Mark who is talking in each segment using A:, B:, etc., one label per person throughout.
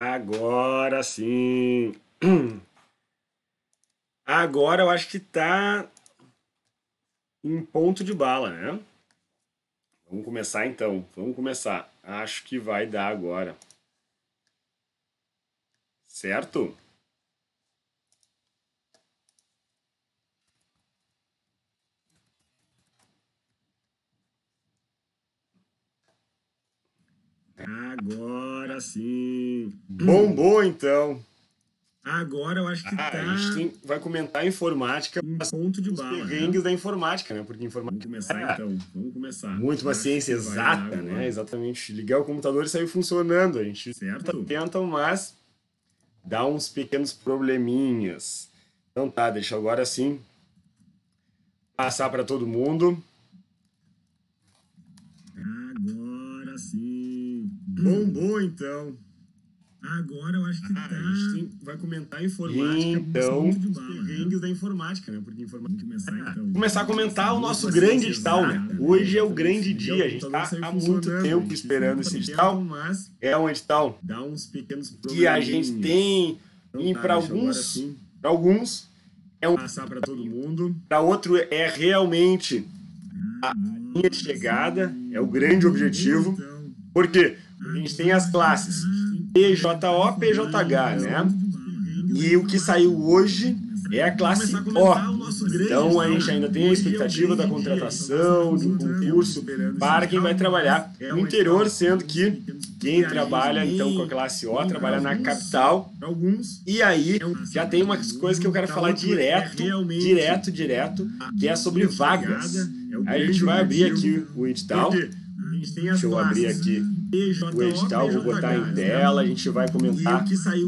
A: Agora sim. Agora eu acho que tá em ponto de bala, né? Vamos começar então. Vamos começar. Acho que vai dar agora. Certo? Agora sim. Bombou então. Agora eu acho que ah, tá... A gente tem, vai comentar a informática, um ponto de os bala, né? perrengues né? da informática, né? Porque informática... Vamos começar, é então. Vamos começar. Muito uma ciência exata, né? Exatamente. Ligar o computador e sair funcionando. A gente certo. tenta, mas dá uns pequenos probleminhas. Então tá, deixa agora sim passar para todo mundo. Hum. Bombou, então. Agora eu acho que ah, tá... A gente tem, vai comentar informática. Então, né? perrengues da informática, né? Porque informática começar, ah, então. Começar a comentar o nosso grande edital, né? Hoje é o é, grande dia. A gente está então, há muito tempo esperando esse edital. É um edital dá uns pequenos que a gente tem então e tá, para alguns, para alguns é um passar para todo mundo. Para outro é realmente a ah, linha de chegada, é o grande objetivo. Então. Por quê? A gente tem as classes PJO, PJH, né? E o que saiu hoje é a classe O. Então a gente ainda tem a expectativa da contratação, do concurso para quem vai trabalhar no interior, sendo que quem trabalha então com a classe O trabalha na capital. E aí já tem uma coisa que eu quero falar direto, direto, direto, que é sobre vagas. Aí a gente vai abrir aqui o edital gente tem as Deixa eu abrir aqui BJ, o edital, vou botar em tela, a gente vai comentar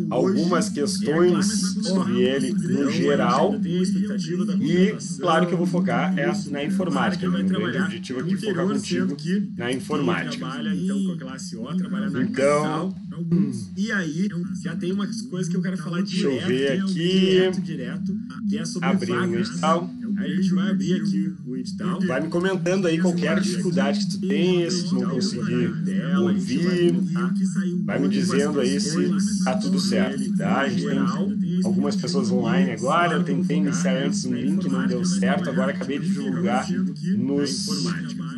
A: algumas é questões sobre ele no geral. E claro que eu vou focar é na informática. Meu né? grande objetivo aqui é focar contigo na informática. Então, com a classe O, trabalha na então, hum. e aí, já tem umas coisas que eu quero falar direto. Deixa eu ver é aqui. Direto, direto, que é sobre Abrir vagas. edital. A gente vai abrir aqui o edital. Vai me comentando aí qualquer é dificuldade que tu tem, se tu não conseguir ouvir. Tá? Vai me dizendo aí se tá tudo certo, tá? A gente tem algumas pessoas online agora. Eu tentei iniciar antes um link, não deu certo. É agora acabei de divulgar nos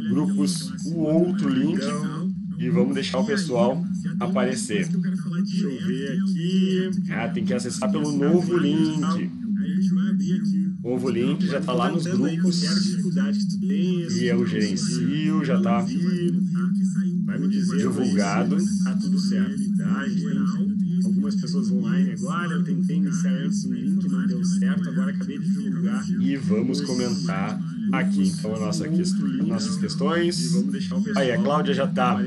A: grupos o outro então, link. E vamos deixar o pessoal aparecer. Deixa eu ver é aqui. Ah, tem que acessar pelo novo link. a gente vai abrir aqui Ovo o link, já tá lá nos grupos. E eu gerencio, já tá, tá divulgado. Tá, tá tudo certo. Tá Algumas pessoas online agora, eu tentei iniciar antes um link, não deu certo, agora acabei de divulgar. E vamos comentar aqui então a nossa questão, nossas questões. Aí a Cláudia já tá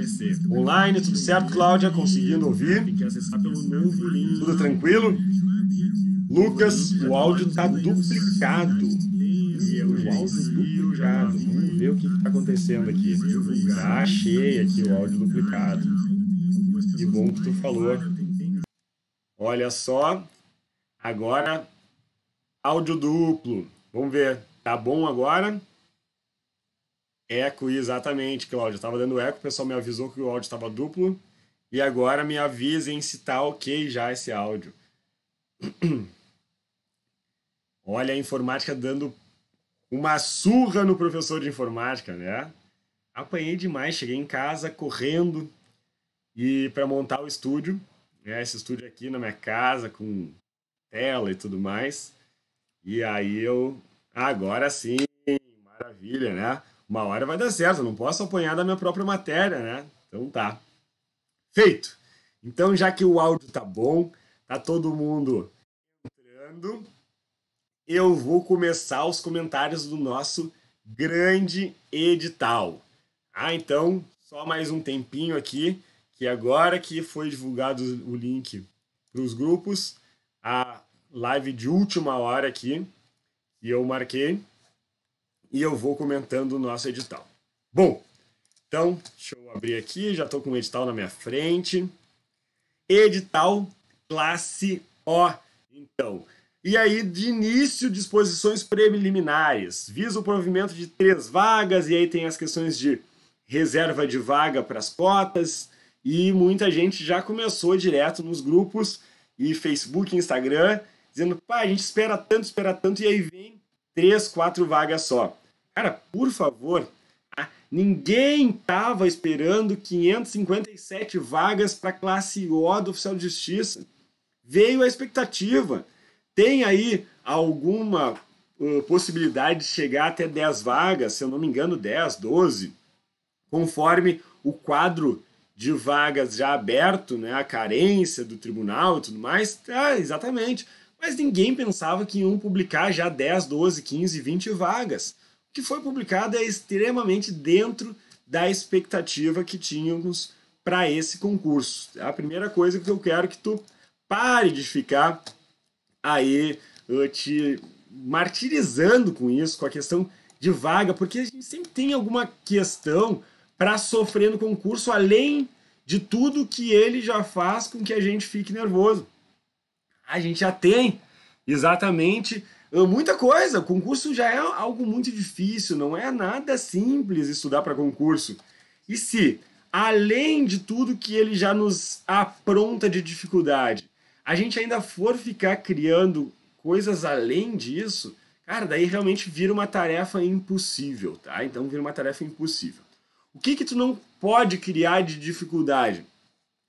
A: online, tudo certo, Cláudia? Conseguindo ouvir? Tudo tranquilo? Lucas, o áudio tá duplicado. O áudio duplicado. Vamos ver o que, está tá acontecendo aqui. achei aqui o áudio duplicado. Que bom que tu falou. Olha só. Agora, áudio duplo. Vamos ver. Tá bom agora? Eco, exatamente, Cláudio. Estava dando eco, o pessoal me avisou que o áudio estava duplo. E agora me avisem se está ok já esse áudio. Olha a informática dando uma surra no professor de informática, né? Apanhei demais, cheguei em casa correndo e para montar o estúdio, né? Esse estúdio aqui na minha casa com tela e tudo mais. E aí eu ah, agora sim, maravilha, né? Uma hora vai dar certo, eu não posso apanhar da minha própria matéria, né? Então tá. Feito. Então já que o áudio tá bom, tá todo mundo entrando eu vou começar os comentários do nosso grande edital. Ah, então, só mais um tempinho aqui, que agora que foi divulgado o link para os grupos, a live de última hora aqui, que eu marquei, e eu vou comentando o nosso edital. Bom, então, deixa eu abrir aqui, já estou com o edital na minha frente. Edital classe O. Então, e aí, de início, disposições preliminares. Visa o provimento de três vagas, e aí tem as questões de reserva de vaga para as cotas. E muita gente já começou direto nos grupos e Facebook, Instagram, dizendo: pá, a gente espera tanto, espera tanto, e aí vem três, quatro vagas só. Cara, por favor, tá? ninguém estava esperando 557 vagas para classe O do oficial de justiça. Veio a expectativa. Tem aí alguma uh, possibilidade de chegar até 10 vagas, se eu não me engano, 10, 12, conforme o quadro de vagas já aberto, né, a carência do tribunal e tudo mais. Ah, exatamente. Mas ninguém pensava que iam publicar já 10, 12, 15, 20 vagas. O que foi publicado é extremamente dentro da expectativa que tínhamos para esse concurso. É a primeira coisa que eu quero que tu pare de ficar aí te martirizando com isso, com a questão de vaga, porque a gente sempre tem alguma questão para sofrer no concurso, além de tudo que ele já faz com que a gente fique nervoso. A gente já tem exatamente eh, muita coisa. O concurso já é algo muito difícil, não é nada simples estudar para concurso. E se, além de tudo que ele já nos apronta de dificuldade, a gente ainda for ficar criando coisas além disso, cara, daí realmente vira uma tarefa impossível, tá? Então vira uma tarefa impossível. O que que tu não pode criar de dificuldade?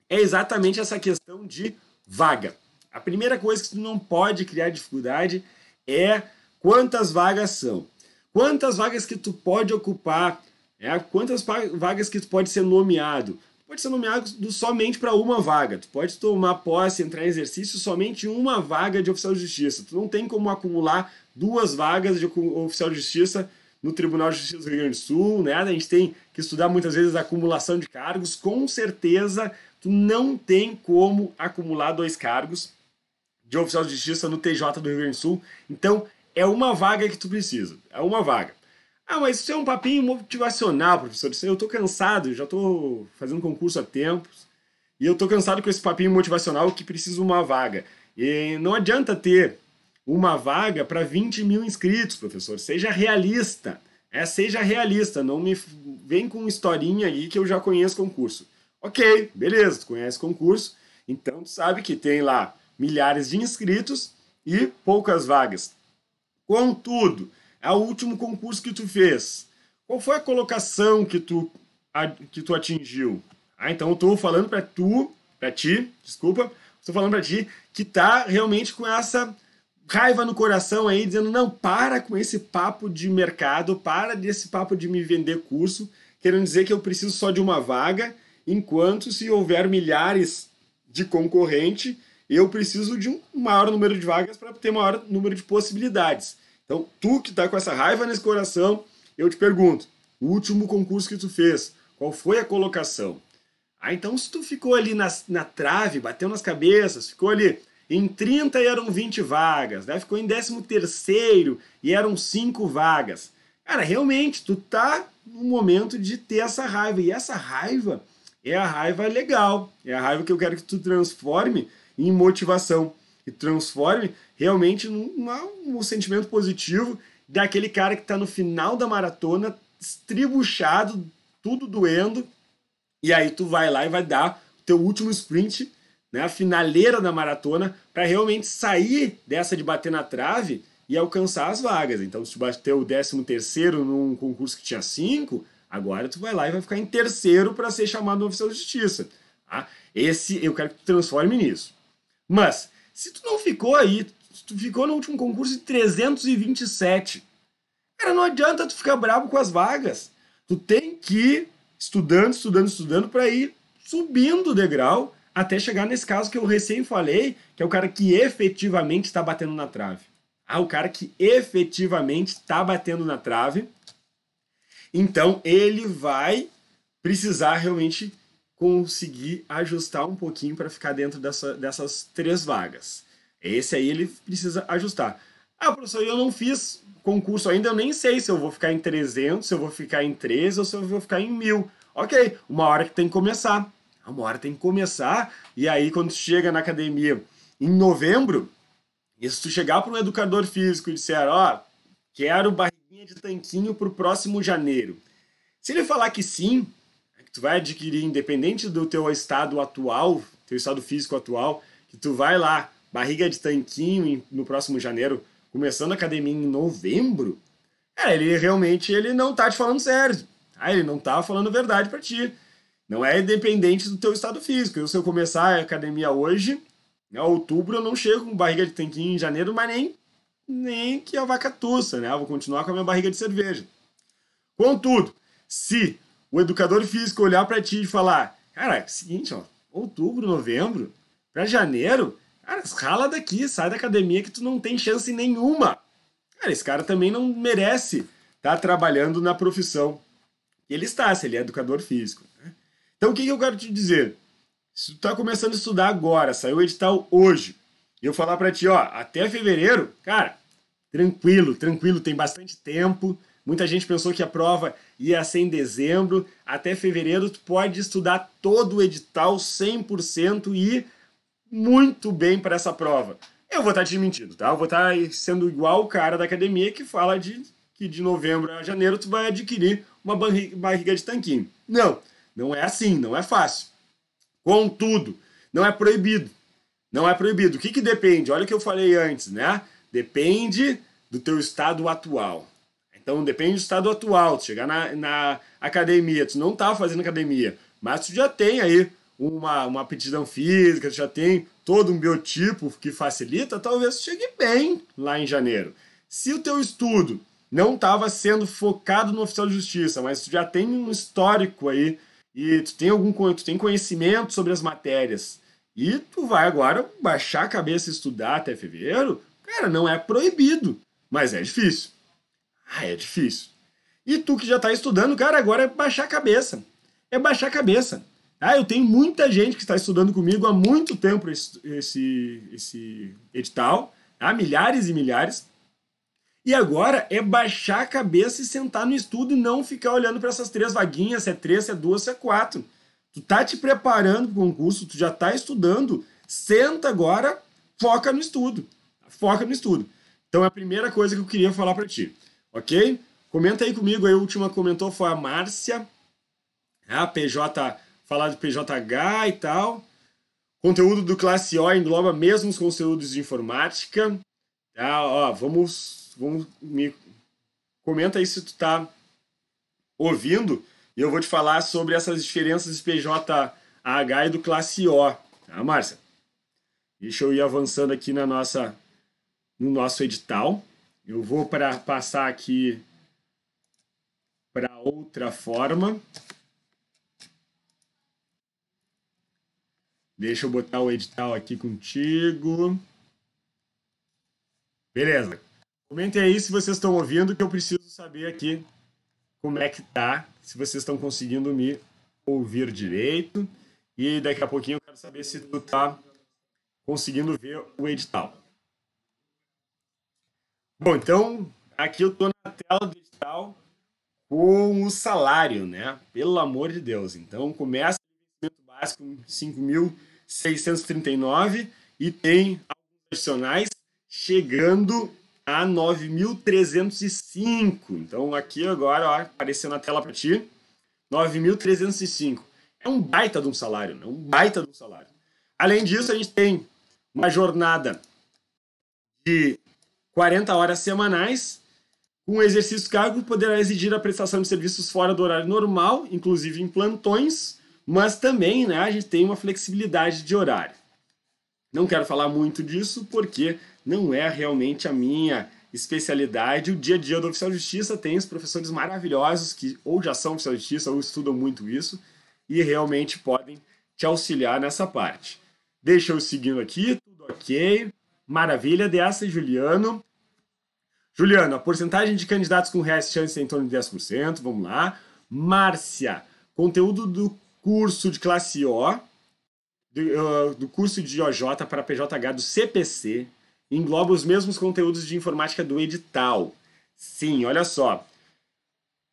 A: É exatamente essa questão de vaga. A primeira coisa que tu não pode criar dificuldade é quantas vagas são. Quantas vagas que tu pode ocupar, É quantas vagas que tu pode ser nomeado, pode ser nomeado somente para uma vaga. Tu pode tomar posse, entrar em exercício somente uma vaga de oficial de justiça. Tu não tem como acumular duas vagas de oficial de justiça no Tribunal de Justiça do Rio Grande do Sul, né? A gente tem que estudar muitas vezes a acumulação de cargos. Com certeza, tu não tem como acumular dois cargos de oficial de justiça no TJ do Rio Grande do Sul. Então, é uma vaga que tu precisa. É uma vaga. Ah, mas isso é um papinho motivacional, professor. Eu estou cansado, já estou fazendo concurso há tempos. E eu estou cansado com esse papinho motivacional que precisa uma vaga. E não adianta ter uma vaga para 20 mil inscritos, professor. Seja realista. É, seja realista. Não me vem com historinha aí que eu já conheço concurso. Ok, beleza, tu conhece concurso. Então tu sabe que tem lá milhares de inscritos e poucas vagas. Contudo, ao é último concurso que tu fez. Qual foi a colocação que tu, a, que tu atingiu? Ah, então eu estou falando para tu, para ti, desculpa, estou falando para ti que tá realmente com essa raiva no coração aí, dizendo não, para com esse papo de mercado, para desse papo de me vender curso, querendo dizer que eu preciso só de uma vaga, enquanto se houver milhares de concorrente, eu preciso de um maior número de vagas para ter maior número de possibilidades. Então, tu que está com essa raiva nesse coração, eu te pergunto: o último concurso que tu fez, qual foi a colocação? Ah, então se tu ficou ali na na trave, bateu nas cabeças, ficou ali em 30 e eram 20 vagas, né? ficou em 13 e eram 5 vagas. Cara, realmente, tu tá no momento de ter essa raiva, e essa raiva é a raiva legal, é a raiva que eu quero que tu transforme em motivação, e transforme realmente uma, um sentimento positivo daquele cara que está no final da maratona, estribuchado, tudo doendo, e aí tu vai lá e vai dar o teu último sprint, né, a finaleira da maratona, para realmente sair dessa de bater na trave e alcançar as vagas. Então, se tu bater o 13 terceiro num concurso que tinha cinco, agora tu vai lá e vai ficar em terceiro para ser chamado no oficial de justiça. Tá? Esse eu quero que tu transforme nisso. Mas, se tu não ficou aí, tu ficou no último concurso em 327. Cara, não adianta tu ficar bravo com as vagas. Tu tem que ir estudando, estudando, estudando para ir subindo o degrau até chegar nesse caso que eu recém falei, que é o cara que efetivamente está batendo na trave. Ah, o cara que efetivamente está batendo na trave. Então ele vai precisar realmente conseguir ajustar um pouquinho para ficar dentro dessa, dessas três vagas. Esse aí ele precisa ajustar. Ah, professor, eu não fiz concurso ainda, eu nem sei se eu vou ficar em 300, se eu vou ficar em 3 ou se eu vou ficar em 1000. Ok, uma hora que tem que começar. Uma hora tem que começar, e aí quando chega na academia em novembro, e se tu chegar para um educador físico e disser, ó, oh, quero barriguinha de tanquinho para o próximo janeiro. Se ele falar que sim, é que tu vai adquirir, independente do teu estado atual, teu estado físico atual, que tu vai lá barriga de tanquinho no próximo janeiro, começando a academia em novembro, é, ele realmente ele não tá te falando sério. Tá? Ele não tá falando verdade para ti. Não é independente do teu estado físico. Eu, se eu começar a academia hoje, em né, outubro eu não chego com barriga de tanquinho em janeiro, mas nem, nem que a vaca tussa, né? Eu vou continuar com a minha barriga de cerveja. Contudo, se o educador físico olhar para ti e falar, cara, é seguinte, ó, outubro, novembro, para janeiro, Cara, rala daqui, sai da academia que tu não tem chance nenhuma. Cara, esse cara também não merece estar tá trabalhando na profissão. Ele está, se ele é educador físico. Né? Então, o que, que eu quero te dizer? Se tu está começando a estudar agora, saiu o edital hoje, e eu falar para ti, ó, até fevereiro, cara, tranquilo, tranquilo, tem bastante tempo. Muita gente pensou que a prova ia ser em dezembro. Até fevereiro, tu pode estudar todo o edital 100% e muito bem para essa prova. Eu vou tá estar desmentido, tá? Eu vou estar tá sendo igual o cara da academia que fala de que de novembro a janeiro tu vai adquirir uma barriga de tanquinho. Não, não é assim, não é fácil. Contudo, não é proibido. Não é proibido. O que, que depende? Olha o que eu falei antes, né? Depende do teu estado atual. Então depende do estado atual. Tu chegar na, na academia, tu não tá fazendo academia, mas tu já tem aí uma, uma aptidão física, já tem todo um biotipo que facilita, talvez chegue bem lá em janeiro. Se o teu estudo não estava sendo focado no oficial de justiça, mas tu já tem um histórico aí e tu tem algum tu tem conhecimento sobre as matérias e tu vai agora baixar a cabeça e estudar até fevereiro, cara, não é proibido, mas é difícil. Ah, é difícil. E tu que já está estudando, cara, agora é baixar a cabeça. É baixar a cabeça. Ah, eu tenho muita gente que está estudando comigo há muito tempo esse, esse, esse edital, há tá? milhares e milhares. E agora é baixar a cabeça e sentar no estudo e não ficar olhando para essas três vaguinhas, se é três, se é duas, se é quatro. Tu tá te preparando para o concurso, tu já tá estudando, senta agora, foca no estudo. Foca no estudo. Então é a primeira coisa que eu queria falar para ti, ok? Comenta aí comigo, aí, a última comentou foi a Márcia, a tá? PJ falar de PJH e tal. Conteúdo do Classe O engloba mesmo os conteúdos de informática. Tá? Ó, vamos, vamos me comenta aí se tu tá ouvindo e eu vou te falar sobre essas diferenças de PJH e do Classe O, tá, Márcia? Deixa eu ir avançando aqui na nossa no nosso edital. Eu vou para passar aqui para outra forma. Deixa eu botar o edital aqui contigo. Beleza. Comentem aí se vocês estão ouvindo, que eu preciso saber aqui como é que tá, se vocês estão conseguindo me ouvir direito. E daqui a pouquinho eu quero saber se tu tá conseguindo ver o edital. Bom, então aqui eu tô na tela do edital com o salário, né? Pelo amor de Deus. Então começa básico 5.639 e tem alguns adicionais chegando a 9.305. Então aqui agora, ó, apareceu na tela para ti, 9.305. É um baita de um salário, né? um baita de um salário. Além disso, a gente tem uma jornada de 40 horas semanais, um exercício cargo poderá exigir a prestação de serviços fora do horário normal, inclusive em plantões, mas também né, a gente tem uma flexibilidade de horário. Não quero falar muito disso porque não é realmente a minha especialidade. O dia a dia do oficial de justiça tem os professores maravilhosos que ou já são oficial de justiça ou estudam muito isso e realmente podem te auxiliar nessa parte. Deixa eu seguindo aqui, tudo ok. Maravilha, Dessa e Juliano. Juliano, a porcentagem de candidatos com reais chance é em torno de 10%, vamos lá. Márcia, conteúdo do curso de classe O, do, uh, do curso de OJ para PJH do CPC, engloba os mesmos conteúdos de informática do edital. Sim, olha só.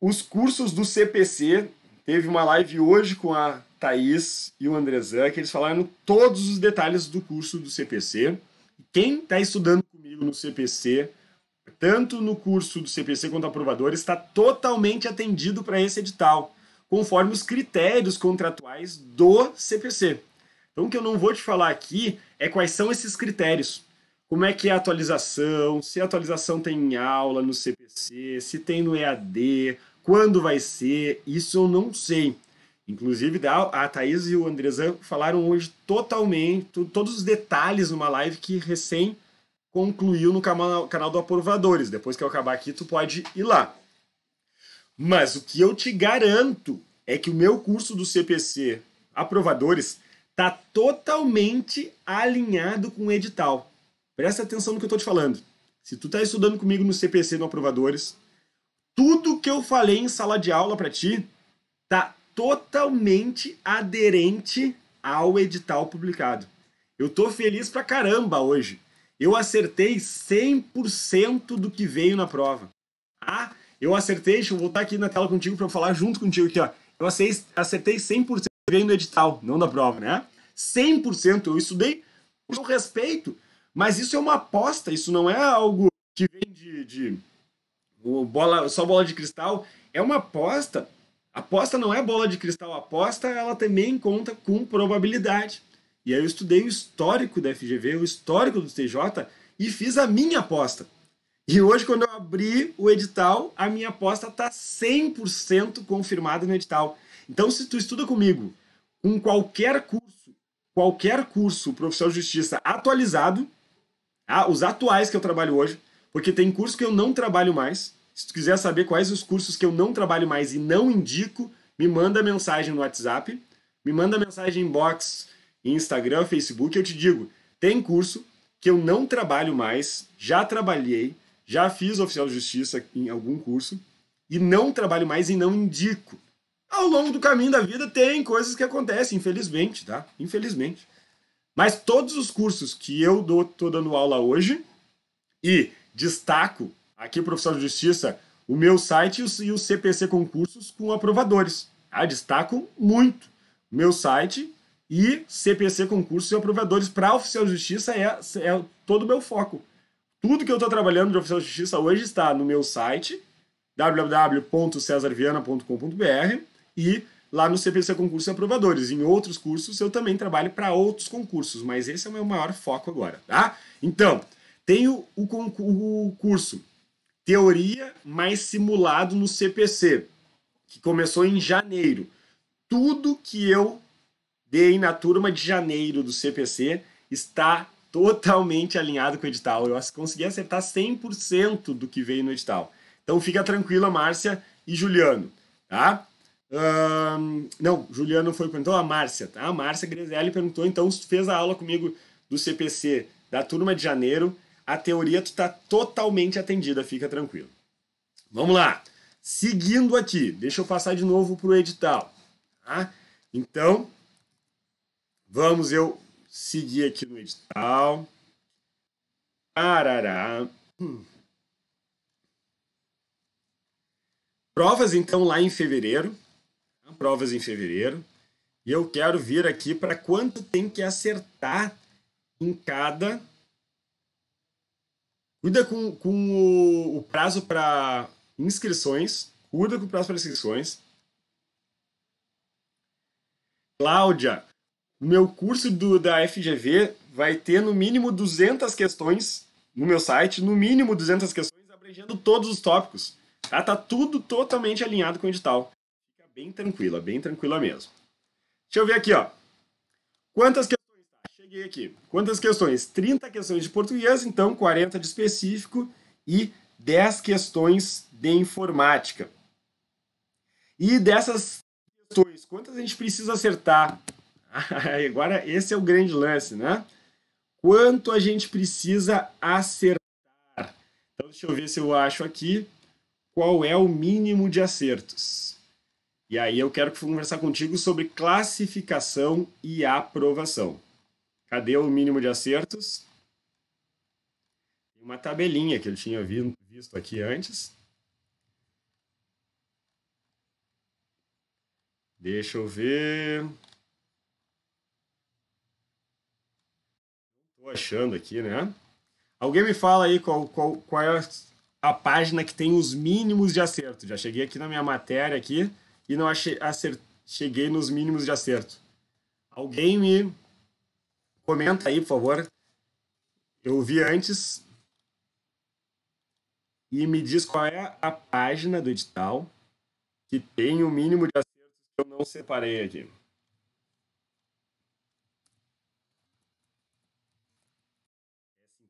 A: Os cursos do CPC, teve uma live hoje com a Thaís e o Andrezan, que eles falaram todos os detalhes do curso do CPC. Quem está estudando comigo no CPC, tanto no curso do CPC quanto aprovador, está totalmente atendido para esse edital conforme os critérios contratuais do CPC. Então, o que eu não vou te falar aqui é quais são esses critérios. Como é que é a atualização, se a atualização tem aula no CPC, se tem no EAD, quando vai ser, isso eu não sei. Inclusive, a Thaís e o Andrezan falaram hoje totalmente, todos os detalhes numa live que recém concluiu no canal do Aprovadores. Depois que eu acabar aqui, tu pode ir lá. Mas o que eu te garanto é que o meu curso do CPC Aprovadores está totalmente alinhado com o edital. Presta atenção no que eu estou te falando. Se tu está estudando comigo no CPC no Aprovadores, tudo que eu falei em sala de aula para ti tá totalmente aderente ao edital publicado. Eu tô feliz pra caramba hoje. Eu acertei 100% do que veio na prova. Ah, eu acertei, deixa eu voltar aqui na tela contigo para eu falar junto contigo aqui, ó. Eu acertei 100% no edital, não da prova, né? 100% eu estudei por respeito, mas isso é uma aposta, isso não é algo que vem de, de bola, só bola de cristal, é uma aposta. Aposta não é bola de cristal, aposta ela também conta com probabilidade. E aí eu estudei o histórico da FGV, o histórico do TJ e fiz a minha aposta. E hoje, quando eu abri o edital, a minha aposta está 100% confirmada no edital. Então, se tu estuda comigo, com qualquer curso, qualquer curso profissional de justiça atualizado, ah, os atuais que eu trabalho hoje, porque tem curso que eu não trabalho mais. Se tu quiser saber quais os cursos que eu não trabalho mais e não indico, me manda mensagem no WhatsApp, me manda mensagem em inbox, Instagram, Facebook, eu te digo, tem curso que eu não trabalho mais, já trabalhei, já fiz oficial de justiça em algum curso e não trabalho mais e não indico. Ao longo do caminho da vida tem coisas que acontecem, infelizmente, tá? Infelizmente. Mas todos os cursos que eu dou, tô dando aula hoje e destaco aqui profissão de justiça, o meu site e o CPC concursos com aprovadores. Tá? Destaco muito meu site e CPC concursos e aprovadores para oficial de justiça é, é todo o meu foco. Tudo que eu estou trabalhando de oficial de justiça hoje está no meu site, www.cesarviana.com.br e lá no CPC Concursos e Aprovadores. Em outros cursos eu também trabalho para outros concursos, mas esse é o meu maior foco agora, tá? Então, tenho o, o curso Teoria mais Simulado no CPC, que começou em janeiro. Tudo que eu dei na turma de janeiro do CPC está totalmente alinhado com o edital. Eu consegui acertar 100% do que veio no edital. Então fica tranquila, Márcia e Juliano, tá? Um, não, Juliano foi perguntou a Márcia, tá? A Márcia Grezelli perguntou, então, se tu fez a aula comigo do CPC da turma de janeiro, a teoria tu tá totalmente atendida, fica tranquilo. Vamos lá. Seguindo aqui, deixa eu passar de novo pro edital, tá? Então, vamos eu seguir aqui no edital. Arará. Hum. Provas, então, lá em fevereiro. Provas em fevereiro. E eu quero vir aqui para quanto tem que acertar em cada. Cuida com, com o, o prazo para inscrições. Cuida com o prazo para inscrições. Cláudia, meu curso do, da FGV vai ter no mínimo 200 questões no meu site, no mínimo 200 questões abrangendo todos os tópicos. Tá, tá tudo totalmente alinhado com o edital. Fica bem tranquila, bem tranquila mesmo. Deixa eu ver aqui, ó. Quantas questões? Tá, cheguei aqui. Quantas questões? 30 questões de português, então 40 de específico e 10 questões de informática. E dessas questões, quantas a gente precisa acertar Agora, esse é o grande lance, né? Quanto a gente precisa acertar? Então, deixa eu ver se eu acho aqui qual é o mínimo de acertos. E aí eu quero conversar contigo sobre classificação e aprovação. Cadê o mínimo de acertos? Uma tabelinha que eu tinha visto aqui antes. Deixa eu ver. Estou achando aqui, né? Alguém me fala aí qual, qual, qual é a página que tem os mínimos de acerto. Já cheguei aqui na minha matéria aqui e não achei, acert... cheguei nos mínimos de acerto. Alguém me comenta aí, por favor. Eu vi antes e me diz qual é a página do edital que tem o mínimo de acertos que eu não separei aqui.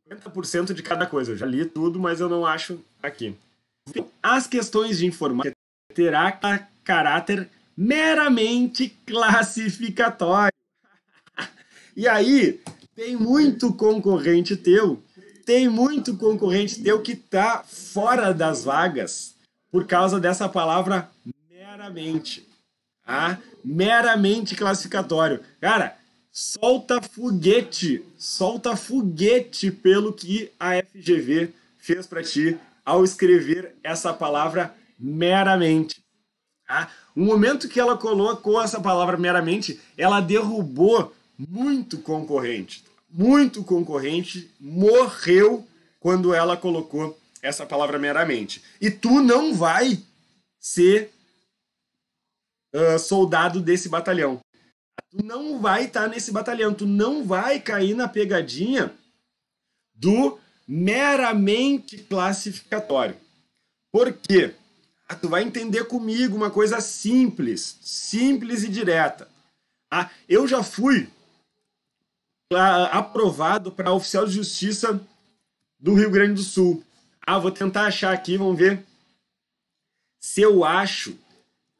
A: 50% de cada coisa. Eu já li tudo, mas eu não acho aqui. As questões de informática terá caráter meramente classificatório. e aí, tem muito concorrente teu, tem muito concorrente teu que tá fora das vagas por causa dessa palavra meramente. Ah, meramente classificatório. Cara, solta foguete, solta foguete pelo que a FGV fez para ti ao escrever essa palavra meramente. Tá? O momento que ela colocou essa palavra meramente, ela derrubou muito concorrente. Muito concorrente morreu quando ela colocou essa palavra meramente. E tu não vai ser uh, soldado desse batalhão. Tu não vai estar tá nesse batalhão, tu não vai cair na pegadinha do meramente classificatório. Por quê? Ah, tu vai entender comigo uma coisa simples, simples e direta. Ah, eu já fui ah, aprovado para oficial de justiça do Rio Grande do Sul. Ah, vou tentar achar aqui, vamos ver se eu acho.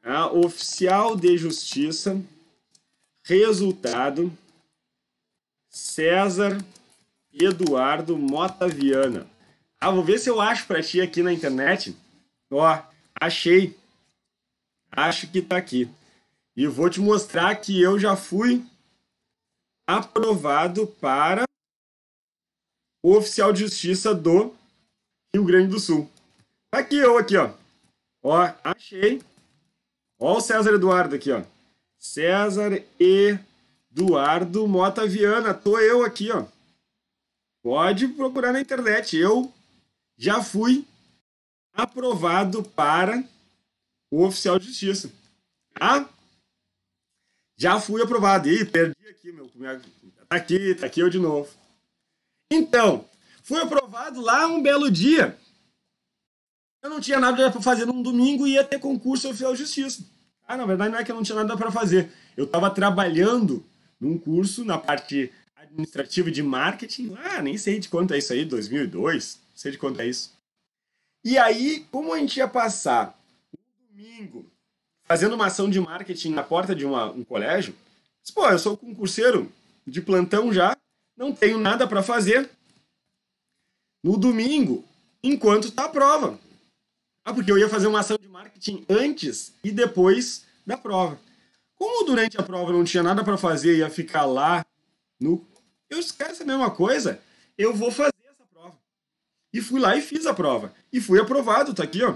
A: Ah, oficial de justiça Resultado: César Eduardo Mota Viana. Ah, vou ver se eu acho para ti aqui na internet. Ó, achei. Acho que tá aqui. E vou te mostrar que eu já fui aprovado para o oficial de justiça do Rio Grande do Sul. Tá aqui eu aqui, ó. Ó, achei. Ó o César Eduardo aqui, ó. César Eduardo Mota Viana. Tô eu aqui, ó. Pode procurar na internet. Eu já fui aprovado para o oficial de justiça. Ah, já fui aprovado. Ih, perdi aqui, meu. Tá aqui, tá aqui eu de novo. Então, fui aprovado lá um belo dia. Eu não tinha nada para fazer num domingo e ia ter concurso oficial de justiça. Ah, na verdade não é que eu não tinha nada para fazer. Eu estava trabalhando num curso na parte administrativa de marketing. Ah, nem sei de quanto é isso aí, 2002, não sei de quanto é isso. E aí, como a gente ia passar um domingo fazendo uma ação de marketing na porta de uma, um colégio, disse, pô, eu sou concurseiro de plantão já, não tenho nada para fazer. No domingo, enquanto está a prova, ah, porque eu ia fazer uma ação de marketing antes e depois da prova. Como durante a prova não tinha nada para fazer e ia ficar lá no. Eu esqueci essa a mesma coisa. Eu vou fazer essa prova. E fui lá e fiz a prova. E fui aprovado, tá aqui, ó.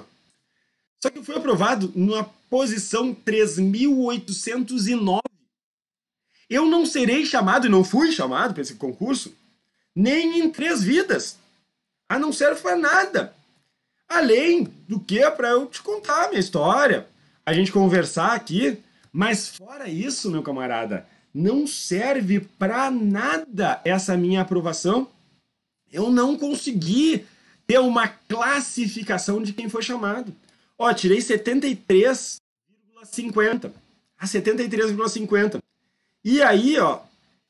A: Só que eu fui aprovado na posição 3809. Eu não serei chamado, e não fui chamado para esse concurso, nem em três vidas. Ah, não serve para nada. Além do que para eu te contar a minha história, a gente conversar aqui, mas fora isso, meu camarada, não serve para nada essa minha aprovação. Eu não consegui ter uma classificação de quem foi chamado. Ó, tirei 73,50. A 73,50. E aí, ó,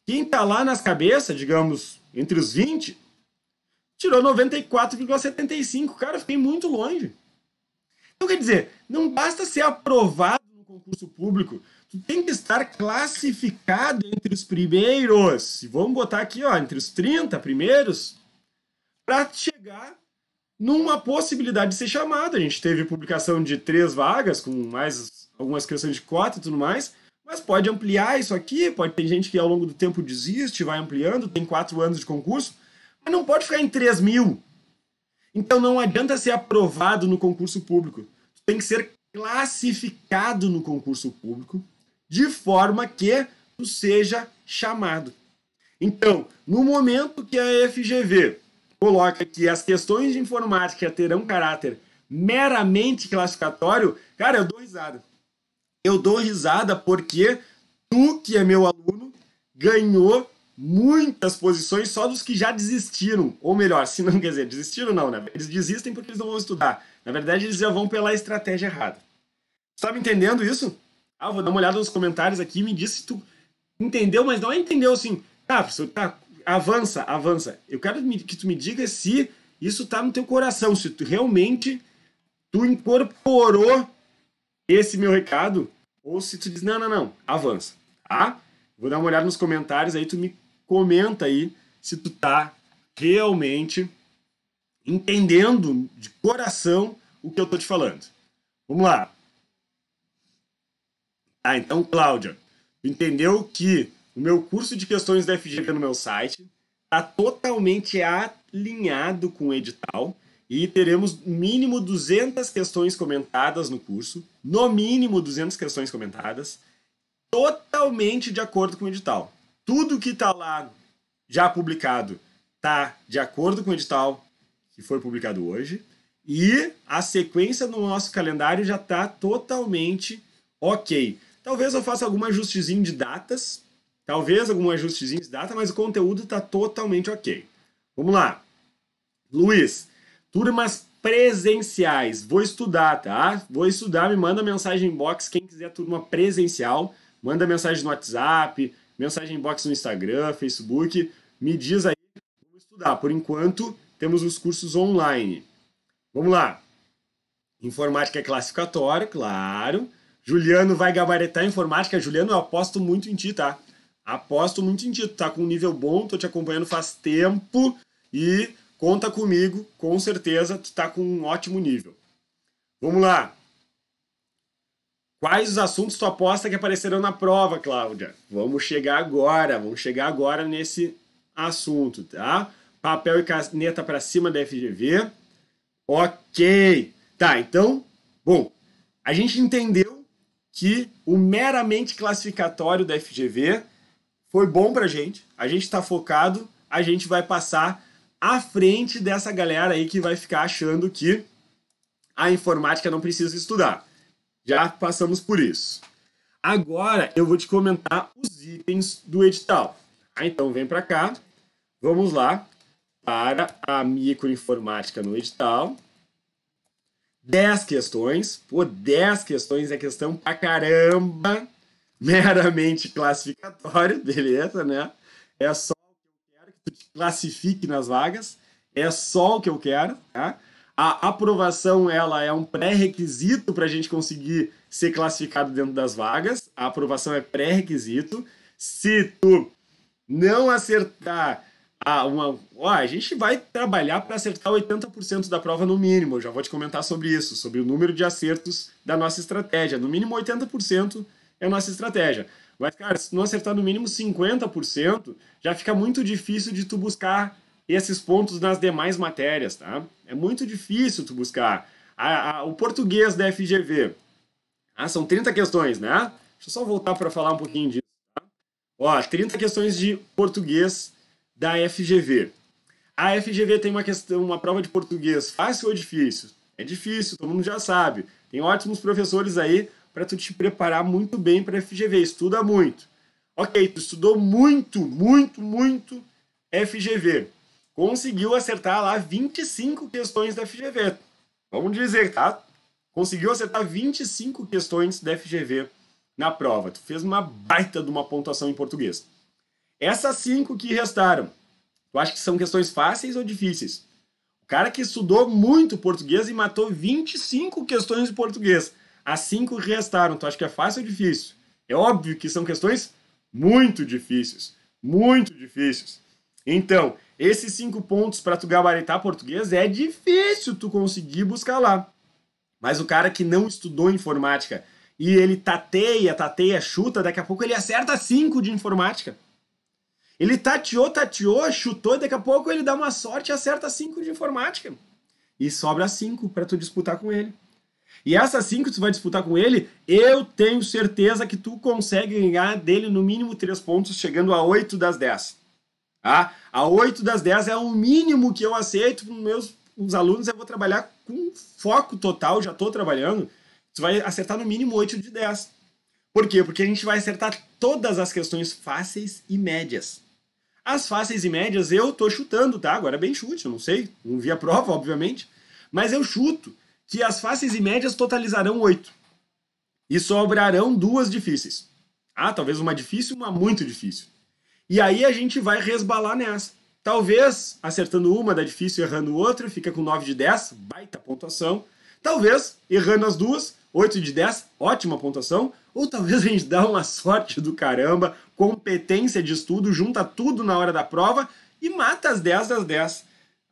A: quem tá lá nas cabeças, digamos, entre os 20, tirou 94,75. Cara, fiquei muito longe. Então, quer dizer, não basta ser aprovado no concurso público, tu tem que estar classificado entre os primeiros. E vamos botar aqui, ó, entre os 30 primeiros, para chegar numa possibilidade de ser chamado. A gente teve publicação de três vagas, com mais algumas questões de cota e tudo mais, mas pode ampliar isso aqui, pode ter gente que ao longo do tempo desiste, vai ampliando, tem quatro anos de concurso mas não pode ficar em 3 mil. Então não adianta ser aprovado no concurso público. tem que ser classificado no concurso público de forma que tu seja chamado. Então, no momento que a FGV coloca que as questões de informática terão caráter meramente classificatório, cara, eu dou risada. Eu dou risada porque tu, que é meu aluno, ganhou muitas posições só dos que já desistiram. Ou melhor, se não quer dizer, desistiram não, né? Eles desistem porque eles não vão estudar. Na verdade, eles já vão pela estratégia errada. Estava entendendo isso? Ah, vou dar uma olhada nos comentários aqui me diz se tu entendeu, mas não é entendeu assim. Tá, professor, tá, avança, avança. Eu quero que tu me diga se isso tá no teu coração, se tu realmente tu incorporou esse meu recado ou se tu diz não, não, não, avança, tá? Vou dar uma olhada nos comentários aí tu me comenta aí se tu tá realmente entendendo de coração o que eu tô te falando. Vamos lá. Ah, então, Cláudia, entendeu que o meu curso de questões da FGV no meu site está totalmente alinhado com o edital e teremos mínimo 200 questões comentadas no curso, no mínimo 200 questões comentadas, totalmente de acordo com o edital tudo que está lá já publicado está de acordo com o edital que foi publicado hoje. E a sequência do nosso calendário já está totalmente ok. Talvez eu faça algum ajustezinho de datas, talvez algum ajustezinho de data, mas o conteúdo está totalmente ok. Vamos lá. Luiz, turmas presenciais. Vou estudar, tá? Vou estudar, me manda mensagem em box. Quem quiser turma presencial, manda mensagem no WhatsApp, mensagem inbox no Instagram, Facebook, me diz aí, vamos estudar. Por enquanto, temos os cursos online. Vamos lá. Informática é classificatória, claro. Juliano vai gabaritar informática. Juliano, eu aposto muito em ti, tá? Aposto muito em ti. Tu tá com um nível bom, tô te acompanhando faz tempo e conta comigo, com certeza tu tá com um ótimo nível. Vamos lá. Quais os assuntos tu aposta que aparecerão na prova, Cláudia? Vamos chegar agora, vamos chegar agora nesse assunto, tá? Papel e caneta para cima da FGV. Ok. Tá, então, bom, a gente entendeu que o meramente classificatório da FGV foi bom pra gente, a gente está focado, a gente vai passar à frente dessa galera aí que vai ficar achando que a informática não precisa estudar. Já passamos por isso. Agora eu vou te comentar os itens do edital. Ah, então vem para cá, vamos lá para a microinformática no edital. 10 questões, pô, 10 questões é questão pra caramba, meramente classificatório, beleza, né? É só o que eu quero que tu te classifique nas vagas, é só o que eu quero, tá? a aprovação ela é um pré-requisito para a gente conseguir ser classificado dentro das vagas. A aprovação é pré-requisito. Se tu não acertar a uma, ó, a gente vai trabalhar para acertar 80% da prova no mínimo. Eu já vou te comentar sobre isso, sobre o número de acertos da nossa estratégia. No mínimo 80% é a nossa estratégia. Mas cara, se não acertar no mínimo 50%, já fica muito difícil de tu buscar esses pontos nas demais matérias, tá? É muito difícil tu buscar a, a, o português da FGV. Ah, são 30 questões, né? Deixa eu só voltar para falar um pouquinho disso. Tá? Ó, 30 questões de português da FGV. A FGV tem uma questão, uma prova de português fácil ou difícil? É difícil, todo mundo já sabe. Tem ótimos professores aí para tu te preparar muito bem para a FGV, estuda muito. OK, tu estudou muito, muito, muito FGV conseguiu acertar lá 25 questões da FGV. Vamos dizer, tá? Conseguiu acertar 25 questões da FGV na prova. Tu fez uma baita de uma pontuação em português. Essas cinco que restaram, tu acha que são questões fáceis ou difíceis? O cara que estudou muito português e matou 25 questões de português. As cinco restaram, tu acha que é fácil ou difícil? É óbvio que são questões muito difíceis. Muito difíceis. Então, esses cinco pontos para tu gabaritar português é difícil tu conseguir buscar lá. Mas o cara que não estudou informática e ele tateia, tateia, chuta, daqui a pouco ele acerta cinco de informática. Ele tateou, tateou, chutou, e daqui a pouco ele dá uma sorte e acerta cinco de informática. E sobra cinco para tu disputar com ele. E essas cinco que tu vai disputar com ele, eu tenho certeza que tu consegue ganhar dele no mínimo três pontos, chegando a oito das dez. Tá? A 8 das 10 é o mínimo que eu aceito para os meus os alunos. Eu vou trabalhar com foco total, já estou trabalhando. Você vai acertar no mínimo 8 de 10. Por quê? Porque a gente vai acertar todas as questões fáceis e médias. As fáceis e médias eu estou chutando, tá? Agora é bem chute, eu não sei, não vi a prova, obviamente. Mas eu chuto que as fáceis e médias totalizarão 8. E sobrarão duas difíceis. Ah, talvez uma difícil e uma muito difícil. E aí a gente vai resbalar nessa. Talvez acertando uma dá difícil, errando outra, fica com 9 de 10, baita pontuação. Talvez errando as duas, 8 de 10, ótima pontuação. Ou talvez a gente dá uma sorte do caramba, competência de estudo, junta tudo na hora da prova e mata as 10 das 10.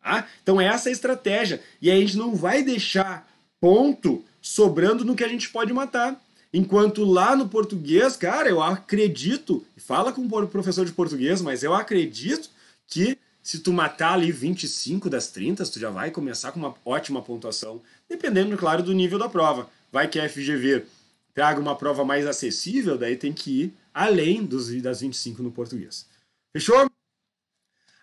A: Tá? Então essa é a estratégia. E aí a gente não vai deixar ponto sobrando no que a gente pode matar. Enquanto lá no português, cara, eu acredito, fala com o professor de português, mas eu acredito que se tu matar ali 25 das 30, tu já vai começar com uma ótima pontuação, dependendo, claro, do nível da prova. Vai que a FGV traga uma prova mais acessível, daí tem que ir além dos, das 25 no português. Fechou?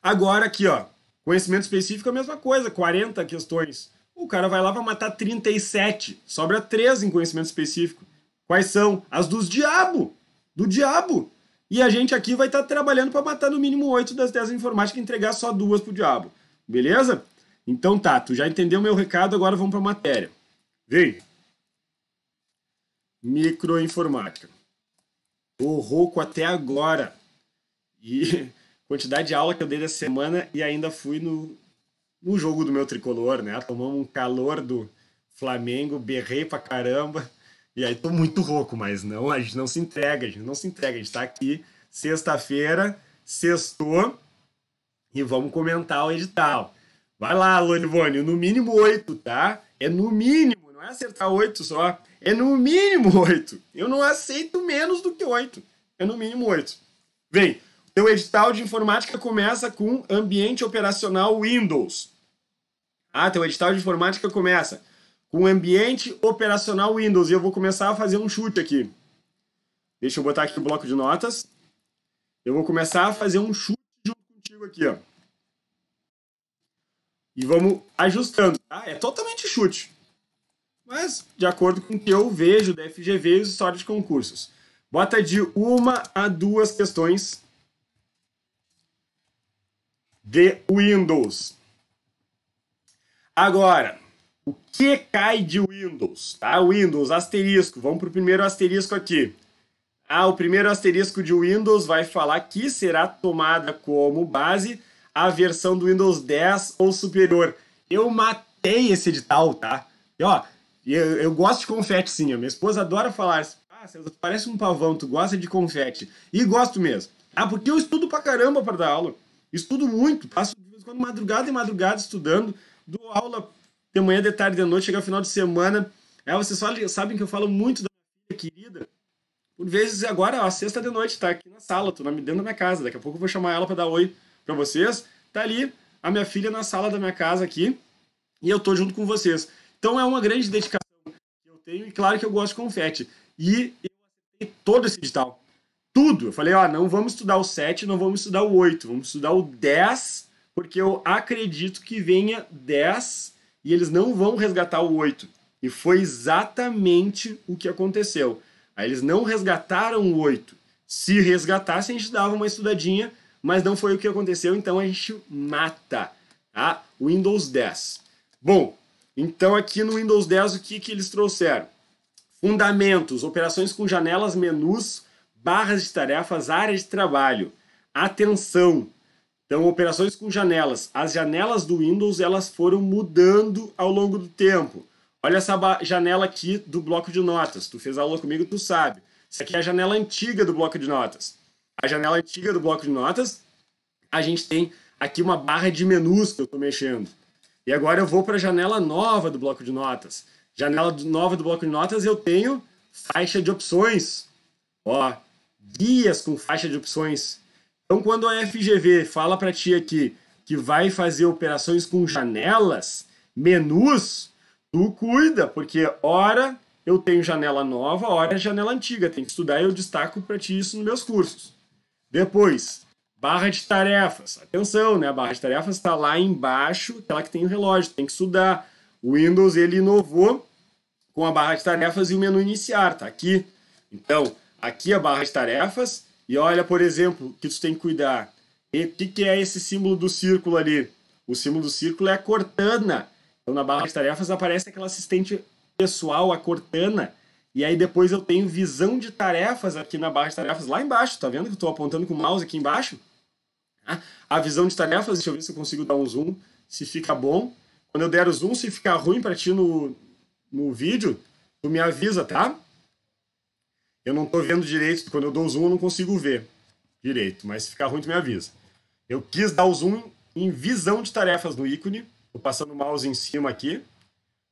A: Agora aqui, ó, conhecimento específico é a mesma coisa, 40 questões. O cara vai lá, vai matar 37, sobra 3 em conhecimento específico. Quais são? As dos diabo! Do diabo! E a gente aqui vai estar tá trabalhando para matar no mínimo oito das dez informáticas e entregar só duas para o diabo. Beleza? Então tá, tu já entendeu meu recado, agora vamos para a matéria. Vem! Microinformática. O rouco até agora. E quantidade de aula que eu dei dessa semana e ainda fui no, no jogo do meu tricolor, né? Tomamos um calor do Flamengo, berrei pra caramba. E aí tô muito rouco, mas não, a gente não se entrega, a gente não se entrega, a gente tá aqui sexta-feira, sextou, e vamos comentar o edital. Vai lá, Lonivone, no mínimo oito, tá? É no mínimo, não é acertar oito só, é no mínimo oito. Eu não aceito menos do que oito, é no mínimo oito. Vem, o teu edital de informática começa com ambiente operacional Windows. Ah, teu edital de informática começa com ambiente operacional Windows. E eu vou começar a fazer um chute aqui. Deixa eu botar aqui o bloco de notas. Eu vou começar a fazer um chute junto contigo aqui, ó. E vamos ajustando, tá? É totalmente chute. Mas de acordo com o que eu vejo da FGV e os histórias de concursos. Bota de uma a duas questões de Windows. Agora, que cai de Windows, tá? Windows, asterisco, vamos para o primeiro asterisco aqui. Ah, o primeiro asterisco de Windows vai falar que será tomada como base a versão do Windows 10 ou superior. Eu matei esse edital, tá? E ó, eu, eu gosto de confete sim, minha esposa adora falar isso. Assim, ah, César, parece um pavão, tu gosta de confete. E gosto mesmo. Ah, porque eu estudo pra caramba para dar aula. Estudo muito, passo de vez em quando madrugada e madrugada estudando, dou aula de manhã, de tarde, de noite, chega o final de semana. É, vocês sabem que eu falo muito da minha querida. Por vezes, agora, ó, sexta de noite, tá aqui na sala, tô dentro da minha casa. Daqui a pouco eu vou chamar ela para dar oi para vocês. Tá ali a minha filha na sala da minha casa aqui e eu tô junto com vocês. Então é uma grande dedicação que eu tenho e claro que eu gosto de confete. E eu aceitei todo esse digital. Tudo. Eu falei, ó, não vamos estudar o 7, não vamos estudar o 8, vamos estudar o 10, porque eu acredito que venha 10 e eles não vão resgatar o 8. E foi exatamente o que aconteceu. Aí eles não resgataram o 8. Se resgatasse a gente dava uma estudadinha, mas não foi o que aconteceu, então a gente mata tá? Windows 10. Bom, então aqui no Windows 10 o que, que eles trouxeram? Fundamentos, operações com janelas, menus, barras de tarefas, áreas de trabalho. Atenção, então, operações com janelas. As janelas do Windows elas foram mudando ao longo do tempo. Olha essa janela aqui do bloco de notas. Tu fez aula comigo, tu sabe. Isso aqui é a janela antiga do bloco de notas. A janela antiga do bloco de notas, a gente tem aqui uma barra de menus que eu estou mexendo. E agora eu vou para a janela nova do bloco de notas. Janela nova do bloco de notas, eu tenho faixa de opções. Ó, guias com faixa de opções. Então, quando a FGV fala para ti aqui que vai fazer operações com janelas, menus, tu cuida, porque hora eu tenho janela nova, hora é janela antiga. Tem que estudar e eu destaco para ti isso nos meus cursos. Depois, barra de tarefas. Atenção, né? A barra de tarefas está lá embaixo, aquela tá que tem o relógio, tem que estudar. O Windows ele inovou com a barra de tarefas e o menu iniciar, tá aqui. Então, aqui a barra de tarefas, e olha, por exemplo, que tu tem que cuidar. E o que, que, é esse símbolo do círculo ali? O símbolo do círculo é a Cortana. Então, na barra de tarefas aparece aquela assistente pessoal, a Cortana. E aí depois eu tenho visão de tarefas aqui na barra de tarefas, lá embaixo. Tá vendo que eu estou apontando com o mouse aqui embaixo? Ah, a visão de tarefas, deixa eu ver se eu consigo dar um zoom, se fica bom. Quando eu der o zoom, se ficar ruim para ti no, no vídeo, tu me avisa, tá? eu não estou vendo direito, quando eu dou zoom eu não consigo ver direito, mas se ficar ruim tu me avisa. Eu quis dar o zoom em visão de tarefas no ícone, estou passando o mouse em cima aqui,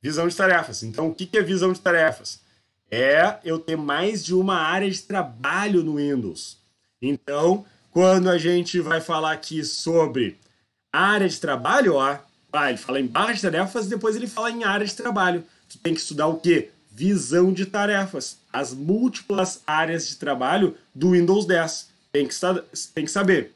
A: visão de tarefas. Então, o que é visão de tarefas? É eu ter mais de uma área de trabalho no Windows. Então, quando a gente vai falar aqui sobre área de trabalho, ó, ah, ele fala em barra de tarefas, depois ele fala em área de trabalho. Tu tem que estudar o quê? visão de tarefas, as múltiplas áreas de trabalho do Windows 10. Tem que, tem que saber.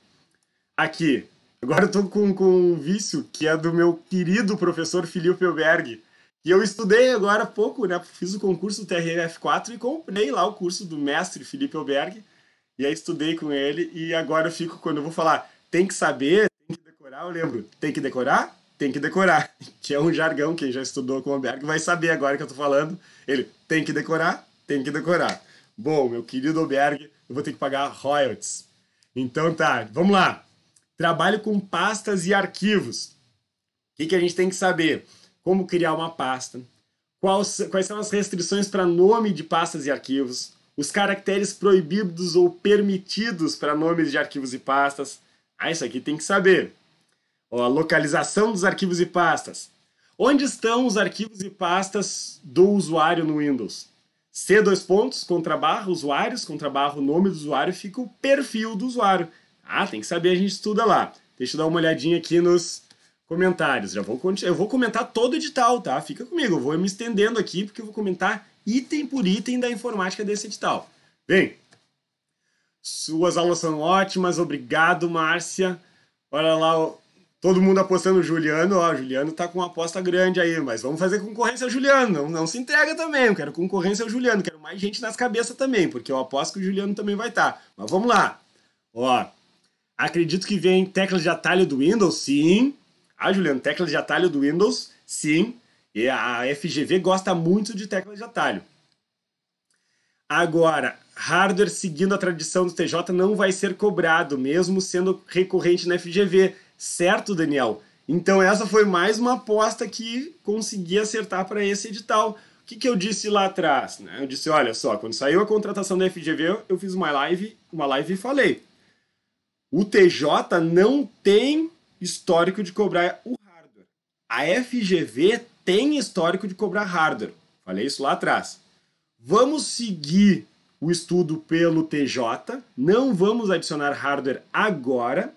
A: Aqui, agora eu tô com, com um vício que é do meu querido professor Filipe Elberg. E eu estudei agora há pouco, né? Fiz o concurso do TRF4 e comprei lá o curso do mestre Filipe Elberg. E aí estudei com ele e agora eu fico, quando eu vou falar, tem que saber, tem que decorar, eu lembro, tem que decorar, tem que decorar, que é um jargão, quem já estudou com o Berg vai saber agora que eu tô falando. Ele tem que decorar, tem que decorar. Bom, meu querido Oberg, eu vou ter que pagar royalties. Então tá, vamos lá. Trabalho com pastas e arquivos. O que, que a gente tem que saber? Como criar uma pasta, quais, quais são as restrições para nome de pastas e arquivos, os caracteres proibidos ou permitidos para nomes de arquivos e pastas. Ah, isso aqui tem que saber ou a localização dos arquivos e pastas. Onde estão os arquivos e pastas do usuário no Windows? C dois pontos, contra barra, usuários, contra barra, o nome do usuário, fica o perfil do usuário. Ah, tem que saber, a gente estuda lá. Deixa eu dar uma olhadinha aqui nos comentários. Já vou, eu vou comentar todo o edital, tá? Fica comigo, eu vou me estendendo aqui, porque eu vou comentar item por item da informática desse edital. Bem, suas aulas são ótimas, obrigado, Márcia. Olha lá, todo mundo apostando Juliano, ó, Juliano tá com uma aposta grande aí, mas vamos fazer concorrência ao Juliano, não, não se entrega também, eu quero concorrência ao Juliano, quero mais gente nas cabeças também, porque eu aposto que o Juliano também vai estar. Tá. Mas vamos lá. Ó, acredito que vem tecla de atalho do Windows, sim. Ah, Juliano, tecla de atalho do Windows, sim. E a FGV gosta muito de tecla de atalho. Agora, hardware seguindo a tradição do TJ não vai ser cobrado, mesmo sendo recorrente na FGV Certo, Daniel? Então essa foi mais uma aposta que consegui acertar para esse edital. O que, que eu disse lá atrás? Né? Eu disse, olha só, quando saiu a contratação da FGV, eu fiz uma live, uma live e falei. O TJ não tem histórico de cobrar o hardware. A FGV tem histórico de cobrar hardware. Falei isso lá atrás. Vamos seguir o estudo pelo TJ, não vamos adicionar hardware agora.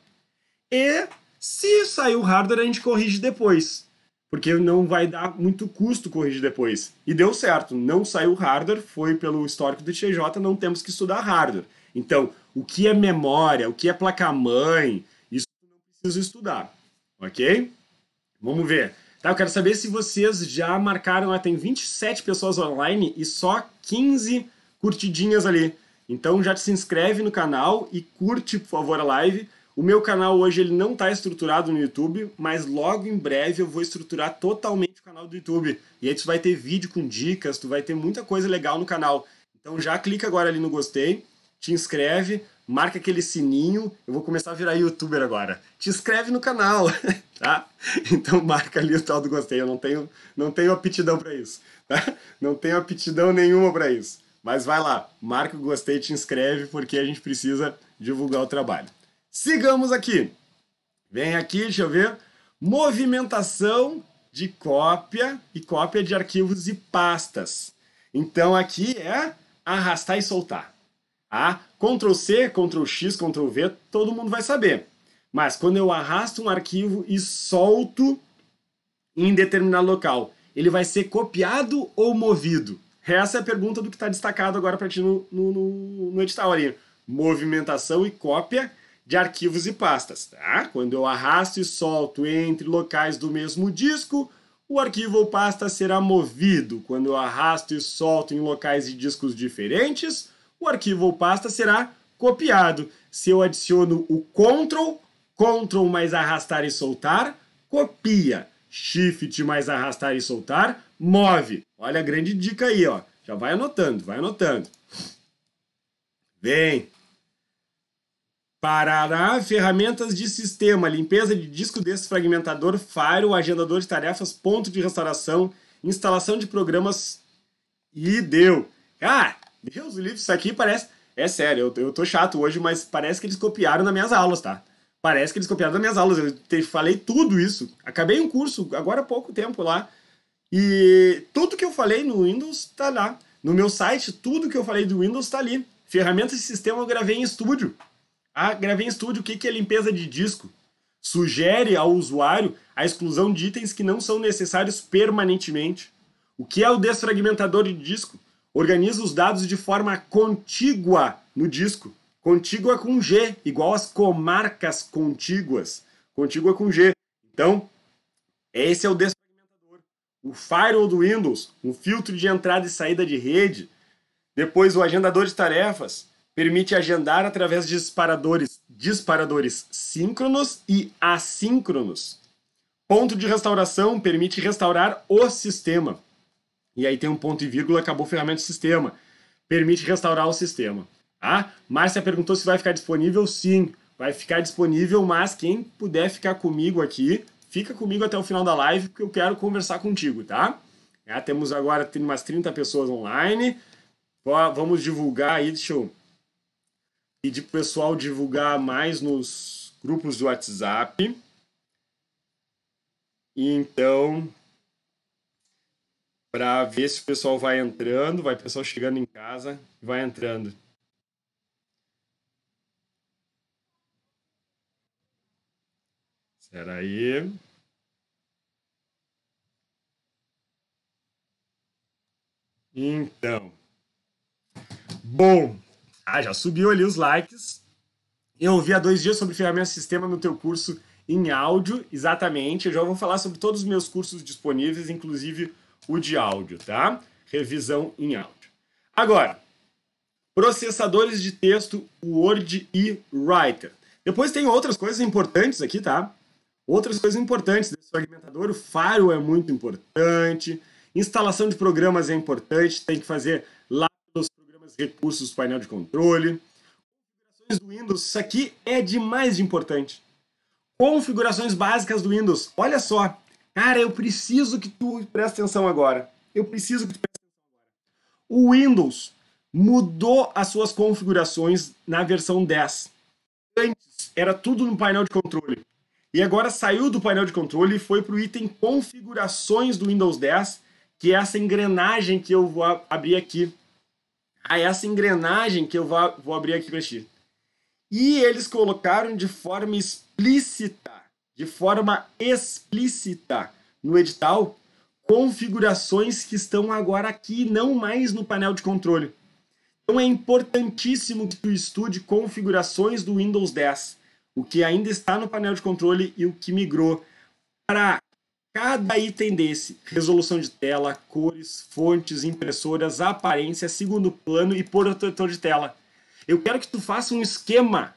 A: E se saiu o hardware, a gente corrige depois, porque não vai dar muito custo corrigir depois. E deu certo, não saiu o hardware, foi pelo histórico do TJ, não temos que estudar hardware. Então, o que é memória, o que é placa-mãe, isso não preciso estudar, ok? Vamos ver. Tá, eu quero saber se vocês já marcaram, ah, tem 27 pessoas online e só 15 curtidinhas ali. Então já se inscreve no canal e curte, por favor, a live, o meu canal hoje ele não está estruturado no YouTube, mas logo em breve eu vou estruturar totalmente o canal do YouTube. E aí tu vai ter vídeo com dicas, tu vai ter muita coisa legal no canal. Então já clica agora ali no gostei, te inscreve, marca aquele sininho. Eu vou começar a virar youtuber agora. Te inscreve no canal, tá? Então marca ali o tal do gostei. Eu não tenho, não tenho aptidão para isso, tá? Não tenho aptidão nenhuma para isso. Mas vai lá, marca o gostei, te inscreve, porque a gente precisa divulgar o trabalho. Sigamos aqui. Vem aqui, deixa eu ver. Movimentação de cópia e cópia de arquivos e pastas. Então aqui é arrastar e soltar. Ah, Ctrl C, Ctrl X, Ctrl V, todo mundo vai saber. Mas quando eu arrasto um arquivo e solto em determinado local, ele vai ser copiado ou movido? Essa é a pergunta do que está destacado agora para ti no, no, no, no edital ali. Movimentação e cópia de arquivos e pastas. Tá? Quando eu arrasto e solto entre locais do mesmo disco, o arquivo ou pasta será movido. Quando eu arrasto e solto em locais e discos diferentes, o arquivo ou pasta será copiado. Se eu adiciono o Ctrl, Ctrl mais arrastar e soltar, copia. Shift mais arrastar e soltar, move. Olha a grande dica aí, ó. Já vai anotando, vai anotando. Vem. Parará, ferramentas de sistema, limpeza de disco desfragmentador, firewall, agendador de tarefas, ponto de restauração, instalação de programas e deu. Ah, Deus do livro, isso aqui parece... É sério, eu, eu tô chato hoje, mas parece que eles copiaram nas minhas aulas, tá? Parece que eles copiaram nas minhas aulas. Eu te falei tudo isso. Acabei um curso agora há pouco tempo lá. E tudo que eu falei no Windows tá lá. No meu site, tudo que eu falei do Windows tá ali. Ferramentas de sistema eu gravei em estúdio. Ah, gravei em estúdio, o que, é limpeza de disco? Sugere ao usuário a exclusão de itens que não são necessários permanentemente. O que é o desfragmentador de disco? Organiza os dados de forma contígua no disco. Contígua com G, igual às comarcas contíguas. Contígua com G. Então, esse é o desfragmentador. O firewall do Windows, um filtro de entrada e saída de rede. Depois, o agendador de tarefas, permite agendar através de disparadores, disparadores síncronos e assíncronos. Ponto de restauração permite restaurar o sistema. E aí tem um ponto e vírgula, acabou ferramenta sistema. Permite restaurar o sistema. Tá? Márcia perguntou se vai ficar disponível. Sim, vai ficar disponível, mas quem puder ficar comigo aqui, fica comigo até o final da live, porque eu quero conversar contigo, tá? temos agora umas 30 pessoas online. Vamos divulgar aí, deixa eu e de pessoal divulgar mais nos grupos do WhatsApp. E então, para ver se o pessoal vai entrando, vai o pessoal chegando em casa, vai entrando. Espera aí. Então. Bom, ah, já subiu ali os likes. Eu ouvi há dois dias sobre ferramentas sistema no teu curso em áudio, exatamente. Eu já vou falar sobre todos os meus cursos disponíveis, inclusive o de áudio, tá? Revisão em áudio. Agora, processadores de texto Word e Writer. Depois tem outras coisas importantes aqui, tá? Outras coisas importantes desse fragmentador, o Firewall é muito importante, instalação de programas é importante, tem que fazer recursos do painel de controle, configurações do Windows, isso aqui é demais de importante. Configurações básicas do Windows, olha só. Cara, eu preciso que tu preste atenção agora. Eu preciso que tu preste atenção agora. O Windows mudou as suas configurações na versão 10. Antes era tudo no painel de controle. E agora saiu do painel de controle e foi para o item configurações do Windows 10, que é essa engrenagem que eu vou abrir aqui a ah, é essa engrenagem que eu vou, vou abrir aqui para ti. E eles colocaram de forma explícita, de forma explícita no edital, configurações que estão agora aqui, não mais no painel de controle. Então é importantíssimo que tu estude configurações do Windows 10, o que ainda está no painel de controle e o que migrou para Cada item desse, resolução de tela, cores, fontes, impressoras, aparência, segundo plano e protetor de tela. Eu quero que tu faça um esquema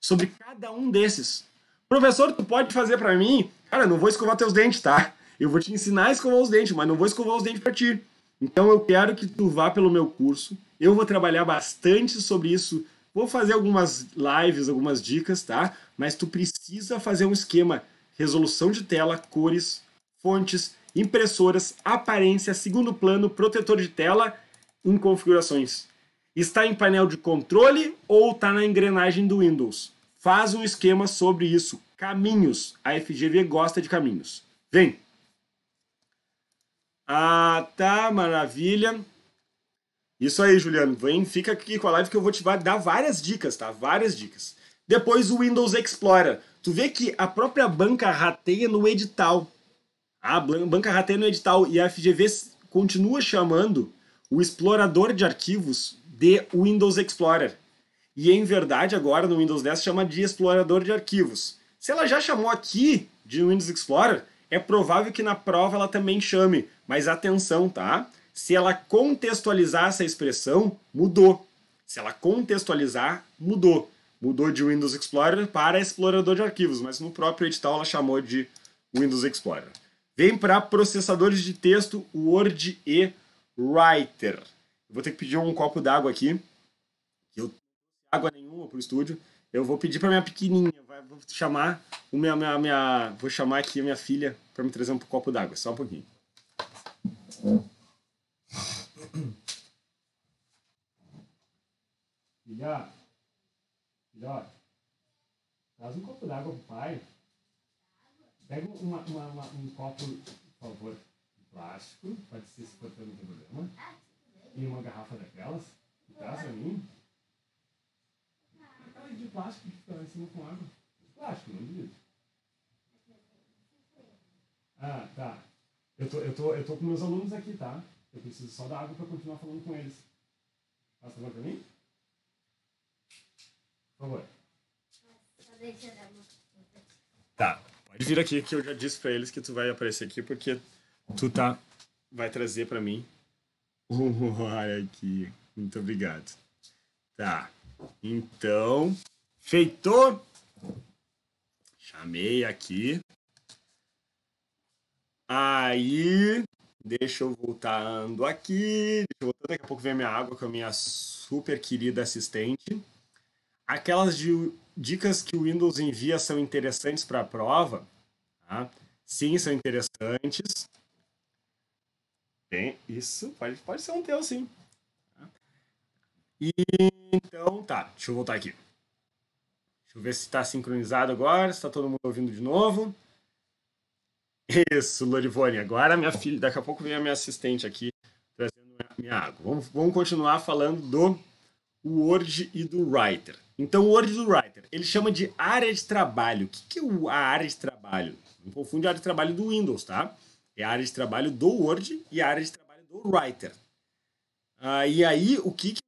A: sobre cada um desses. Professor, tu pode fazer para mim? Cara, não vou escovar teus dentes, tá? Eu vou te ensinar a escovar os dentes, mas não vou escovar os dentes para ti. Então eu quero que tu vá pelo meu curso. Eu vou trabalhar bastante sobre isso. Vou fazer algumas lives, algumas dicas, tá? Mas tu precisa fazer um esquema: resolução de tela, cores, fontes, impressoras, aparência, segundo plano, protetor de tela em configurações. Está em painel de controle ou está na engrenagem do Windows? Faz um esquema sobre isso. Caminhos. A FGV gosta de caminhos. Vem. Ah, tá, maravilha. Isso aí, Juliano. Vem, fica aqui com a live que eu vou te dar várias dicas, tá? Várias dicas. Depois o Windows Explorer. Tu vê que a própria banca rateia no edital. A banca rateia é no edital e a FGV continua chamando o explorador de arquivos de Windows Explorer. E em verdade agora no Windows 10 chama de explorador de arquivos. Se ela já chamou aqui de Windows Explorer, é provável que na prova ela também chame, mas atenção, tá? Se ela contextualizar essa expressão, mudou. Se ela contextualizar, mudou. Mudou de Windows Explorer para explorador de arquivos, mas no próprio edital ela chamou de Windows Explorer. Vem para processadores de texto Word e Writer. Eu vou ter que pedir um copo d'água aqui. Eu água nenhuma pro estúdio. Eu vou pedir para minha pequenininha, vou chamar o minha, minha, minha, vou chamar aqui a minha filha para me trazer um copo d'água, só um pouquinho. Filha, filha, traz um copo d'água pro pai. Pega uma, uma, uma, um copo, por favor, de plástico, pode ser se for não problema, e uma garrafa daquelas, e traz pra mim. Aquela de plástico que fica lá em cima com água. Plástico, não duvido. Ah, tá. Eu tô, eu, tô, eu tô com meus alunos aqui, tá? Eu preciso só da água para continuar falando com eles. Faz favor pra mim? Por favor. Tá. Pode vir aqui que eu já disse para eles que tu vai aparecer aqui porque tu tá vai trazer para mim. olha aqui. Muito obrigado. Tá. Então, feito. Chamei aqui. Aí, deixa eu voltando aqui. Eu voltar. Daqui a pouco vem a minha água com a minha super querida assistente. Aquelas de dicas que o Windows envia são interessantes para a prova? Tá? Sim, são interessantes. Bem, isso pode, pode ser um teu, sim. E, então, tá, deixa eu voltar aqui. Deixa eu ver se está sincronizado agora, se está todo mundo ouvindo de novo. Isso, Lorivone. Agora minha filha, daqui a pouco vem a minha assistente aqui trazendo minha água. Vamos, vamos continuar falando do Word e do Writer. Então, o Word do Writer, ele chama de área de trabalho. O que, que é a área de trabalho? Não confunde a área de trabalho do Windows, tá? É a área de trabalho do Word e a área de trabalho do Writer. Ah, e aí, o que, que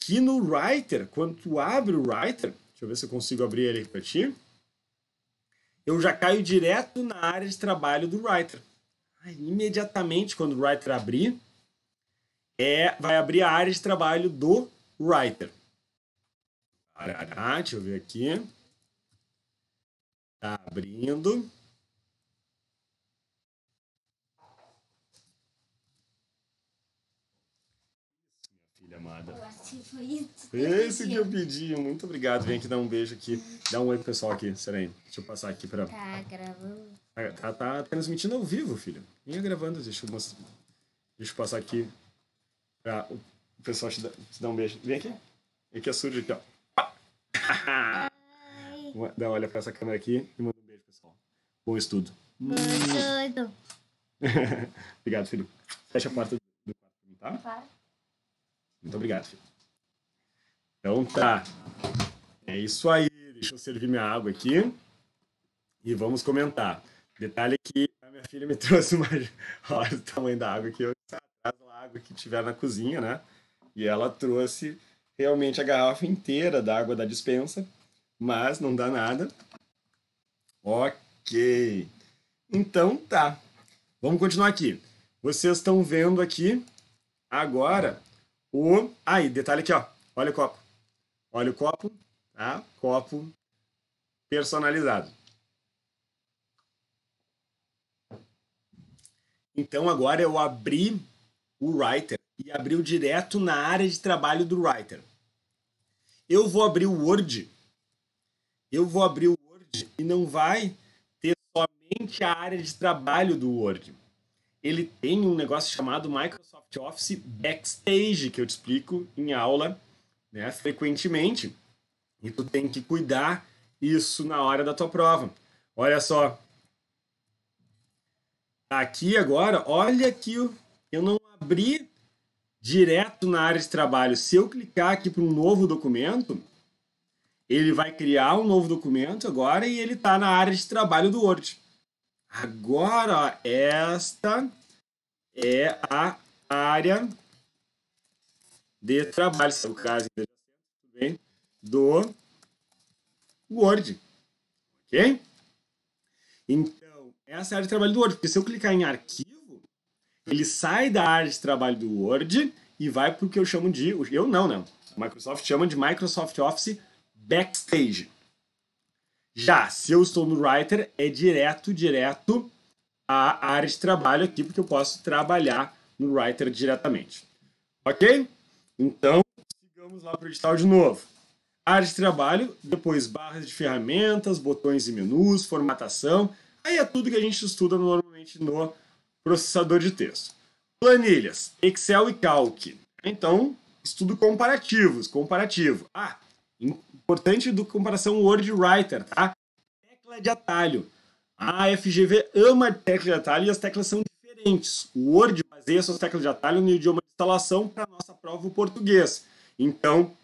A: que no Writer, quando tu abre o Writer, deixa eu ver se eu consigo abrir ele aqui para ti, eu já caio direto na área de trabalho do Writer. Aí, imediatamente, quando o Writer abrir, é, vai abrir a área de trabalho do Writer. Parará, deixa eu ver aqui. Tá abrindo. Filha amada. Esse que eu pedi. Muito obrigado. Vem aqui dar um beijo aqui. Dá um oi pro pessoal aqui, Serena. Deixa eu passar aqui pra. Tá gravando. Tá, tá, tá transmitindo ao vivo, filho. Vem gravando, deixa eu mostrar. Deixa eu passar aqui pra o pessoal te dar, um beijo. Vem aqui. Aqui é sujo aqui, ó. Dá uma olha pra essa câmera aqui e manda um beijo, pessoal. Bom estudo. Bom estudo. obrigado, filho. Fecha a porta do quarto, tá? Muito obrigado, filho. Então tá. É isso aí. Deixa eu servir minha água aqui. E vamos comentar. Detalhe que a minha filha me trouxe uma. Olha o tamanho da água que eu. a água que tiver na cozinha, né? E ela trouxe realmente a garrafa inteira da água da dispensa, mas não dá nada. Ok. Então tá. Vamos continuar aqui. Vocês estão vendo aqui agora o. Aí, ah, detalhe aqui, ó. Olha o copo. Olha o copo, tá? Copo personalizado. Então agora eu abri o Writer e abriu direto na área de trabalho do Writer. Eu vou abrir o Word, eu vou abrir o Word e não vai ter somente a área de trabalho do Word. Ele tem um negócio chamado Microsoft Office Backstage, que eu te explico em aula né, frequentemente. E tu tem que cuidar isso na hora da tua prova. Olha só. Aqui agora, olha que eu não abri direto na área de trabalho. Se eu clicar aqui para um novo documento, ele vai criar um novo documento agora e ele está na área de trabalho do Word. Agora, esta é a área de trabalho, se é o caso do Word. Ok? Então, essa é a área de trabalho do Word, porque se eu clicar em arquivo, ele sai da área de trabalho do Word e vai para o que eu chamo de. Eu não, não. Né? Microsoft chama de Microsoft Office Backstage. Já se eu estou no Writer, é direto, direto à área de trabalho aqui, porque eu posso trabalhar no Writer diretamente. Ok? Então, sigamos lá para o edital de novo. Área de trabalho, depois barras de ferramentas, botões e menus, formatação. Aí é tudo que a gente estuda normalmente no processador de texto. Planilhas, Excel e Calc. Então, estudo comparativos, comparativo. Ah, importante do comparação Word Writer, tá? Tecla de atalho. A FGV ama tecla de atalho e as teclas são diferentes. O Word baseia suas teclas de atalho no idioma de instalação para nossa prova o português. Então,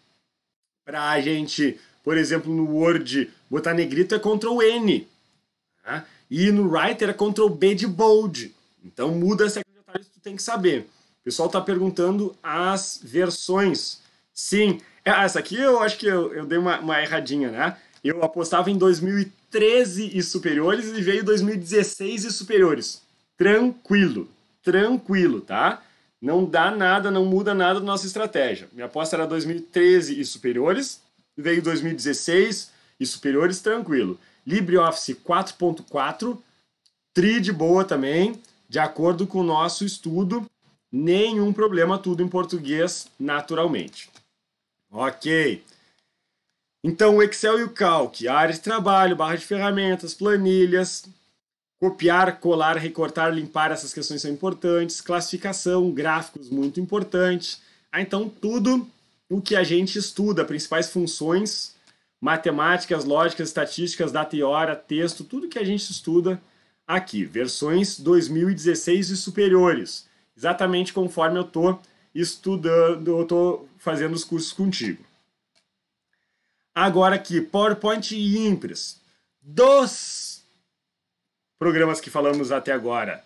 A: para a gente, por exemplo, no Word, botar negrito é Ctrl N. Tá? E no Writer é Ctrl B de bold. Então muda secretária que tu tem que saber. O pessoal está perguntando as versões. Sim, é, ah, essa aqui eu acho que eu, eu dei uma, uma erradinha, né? Eu apostava em 2013 e superiores e veio 2016 e superiores. Tranquilo, tranquilo, tá? Não dá nada, não muda nada da nossa estratégia. Minha aposta era 2013 e superiores, veio 2016 e superiores, tranquilo. LibreOffice 4.4, tri de boa também. De acordo com o nosso estudo, nenhum problema, tudo em português naturalmente. Ok. Então, o Excel e o Calc, área de trabalho, barra de ferramentas, planilhas, copiar, colar, recortar, limpar, essas questões são importantes, classificação, gráficos, muito importante. Ah, então, tudo o que a gente estuda, principais funções, matemáticas, lógicas, estatísticas, data e hora, texto, tudo que a gente estuda aqui, versões 2016 e superiores, exatamente conforme eu estou estudando, eu estou fazendo os cursos contigo. Agora aqui, PowerPoint e Impress. Dos programas que falamos até agora,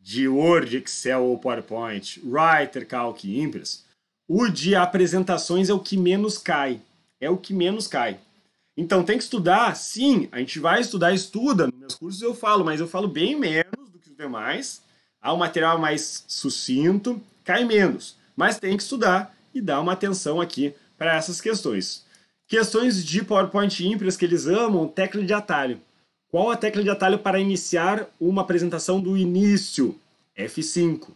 A: de Word, Excel ou PowerPoint, Writer, Calc e Impress, o de apresentações é o que menos cai. É o que menos cai. Então tem que estudar, sim, a gente vai estudar, estuda. Nos meus cursos eu falo, mas eu falo bem menos do que os demais. Há um material mais sucinto, cai menos. Mas tem que estudar e dar uma atenção aqui para essas questões. Questões de PowerPoint ímpares que eles amam, tecla de atalho. Qual a tecla de atalho para iniciar uma apresentação do início? F5.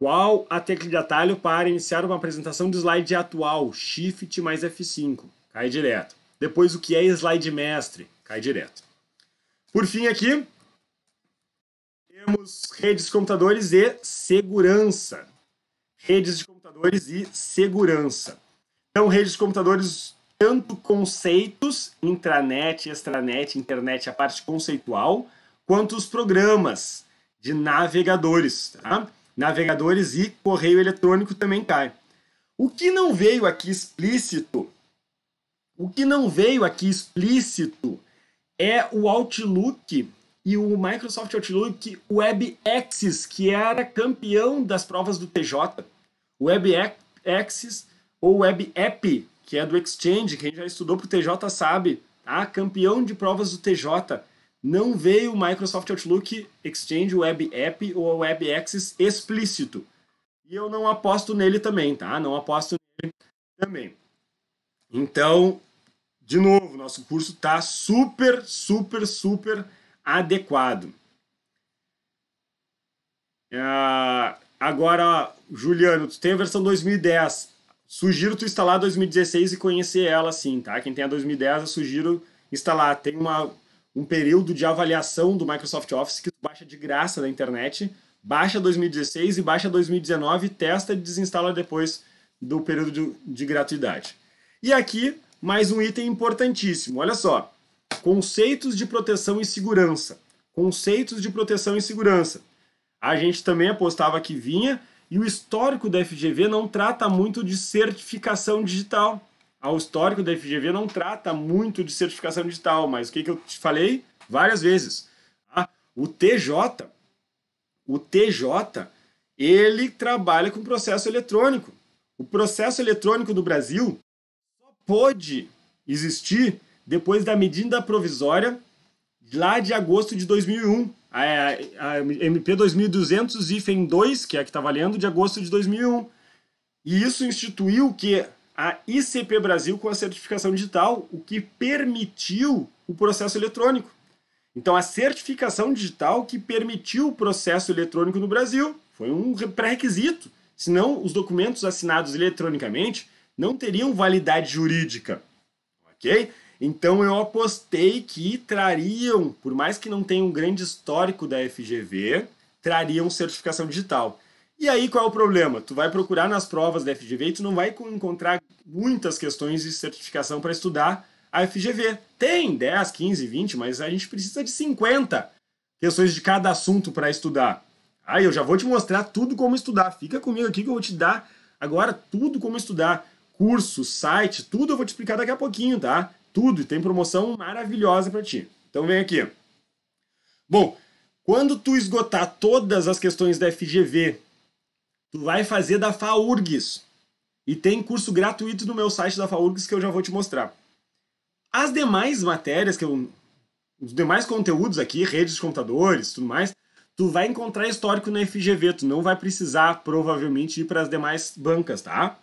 A: Qual a tecla de atalho para iniciar uma apresentação de slide atual? Shift mais F5. Cai direto. Depois, o que é slide mestre? Cai direto. Por fim, aqui, temos redes de computadores e segurança. Redes de computadores e segurança. Então, redes de computadores, tanto conceitos, intranet, extranet, internet, a parte conceitual, quanto os programas de navegadores. Tá? Navegadores e correio eletrônico também cai. O que não veio aqui explícito o que não veio aqui explícito é o Outlook e o Microsoft Outlook Web Access que era campeão das provas do TJ. O Access ou Web App que é do Exchange, quem já estudou para o TJ sabe, tá? campeão de provas do TJ. Não veio o Microsoft Outlook Exchange Web App ou Web Access explícito. E eu não aposto nele também, tá? Não aposto nele também. Então, de novo, nosso curso está super, super, super adequado. É, agora, Juliano, tu tem a versão 2010. Sugiro tu instalar 2016 e conhecer ela sim, tá? Quem tem a 2010, eu sugiro instalar. Tem uma, um período de avaliação do Microsoft Office que tu baixa de graça na internet. Baixa 2016 e baixa 2019, testa e desinstala depois do período de, de gratuidade. E aqui mais um item importantíssimo. Olha só. Conceitos de proteção e segurança. Conceitos de proteção e segurança. A gente também apostava que vinha, e o histórico da FGV não trata muito de certificação digital. Ah, o histórico da FGV não trata muito de certificação digital, mas o que, que eu te falei várias vezes? Ah, o TJ, o TJ, ele trabalha com processo eletrônico. O processo eletrônico do Brasil pode existir depois da medida provisória lá de agosto de 2001, a, a MP 2200 IFEM 2, que é a que está valendo, de agosto de 2001. E isso instituiu que a ICP Brasil com a certificação digital, o que permitiu o processo eletrônico. Então, a certificação digital que permitiu o processo eletrônico no Brasil foi um pré-requisito. Senão, os documentos assinados eletronicamente não teriam validade jurídica, ok? Então eu apostei que trariam, por mais que não tenha um grande histórico da FGV, trariam certificação digital. E aí qual é o problema? Tu vai procurar nas provas da FGV e tu não vai encontrar muitas questões de certificação para estudar a FGV. Tem 10, 15, 20, mas a gente precisa de 50 questões de cada assunto para estudar. Aí eu já vou te mostrar tudo como estudar. Fica comigo aqui que eu vou te dar agora tudo como estudar curso, site, tudo eu vou te explicar daqui a pouquinho, tá? Tudo, e tem promoção maravilhosa para ti. Então vem aqui. Bom, quando tu esgotar todas as questões da FGV, tu vai fazer da FAURGS. E tem curso gratuito no meu site da FAURGS que eu já vou te mostrar. As demais matérias, que eu, os demais conteúdos aqui, redes de computadores, tudo mais, tu vai encontrar histórico na FGV, tu não vai precisar provavelmente ir para as demais bancas, tá?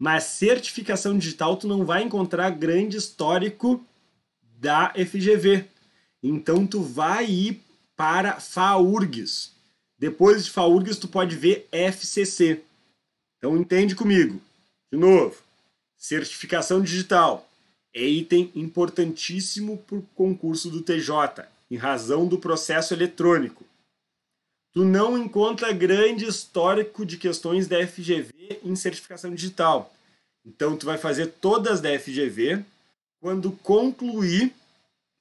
A: Mas certificação digital tu não vai encontrar grande histórico da FGV. Então tu vai ir para FAURGS. Depois de FAURGS tu pode ver FCC. Então entende comigo. De novo, certificação digital é item importantíssimo para o concurso do TJ, em razão do processo eletrônico tu não encontra grande histórico de questões da FGV em certificação digital. Então, tu vai fazer todas da FGV. Quando concluir,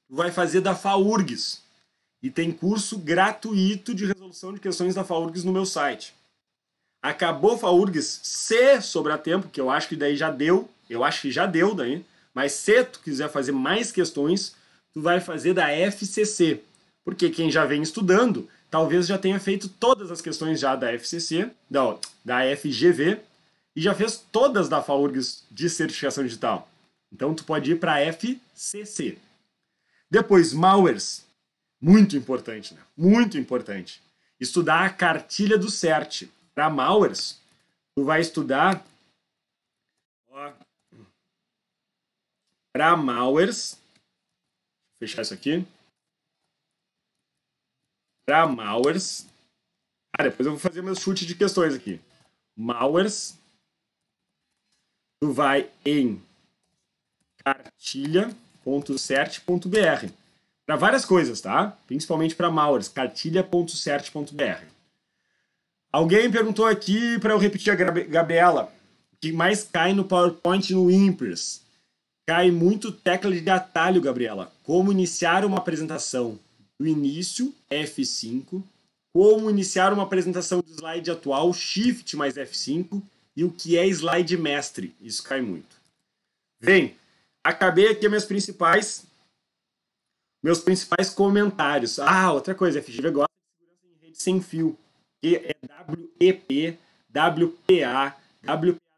A: tu vai fazer da FAURGS. E tem curso gratuito de resolução de questões da FAURGS no meu site. Acabou FAURGS, se sobrar tempo, que eu acho que daí já deu, eu acho que já deu daí, mas se tu quiser fazer mais questões, tu vai fazer da FCC. Porque quem já vem estudando talvez já tenha feito todas as questões já da FCC, da, da FGV, e já fez todas da FAURGS de certificação digital. Então tu pode ir para a FCC. Depois, Mauers, Muito importante, né? Muito importante. Estudar a cartilha do CERT. Para Mauers. tu vai estudar... Para Mauers. fechar isso aqui para Mauers, Ah, depois eu vou fazer meu chute de questões aqui. Mauers, Tu vai em cartilha.cert.br para várias coisas, tá? Principalmente para Mauers, cartilha.cert.br. Alguém perguntou aqui para eu repetir a Gabriela, o que mais cai no PowerPoint no Impress? Cai muito tecla de atalho, Gabriela. Como iniciar uma apresentação? o início, F5, como iniciar uma apresentação do slide atual, Shift mais F5, e o que é slide mestre. Isso cai muito. Bem, acabei aqui meus principais meus principais comentários. Ah, outra coisa, FGV gosta de segurança em rede sem fio. É e é WEP, WPA, WPA2 a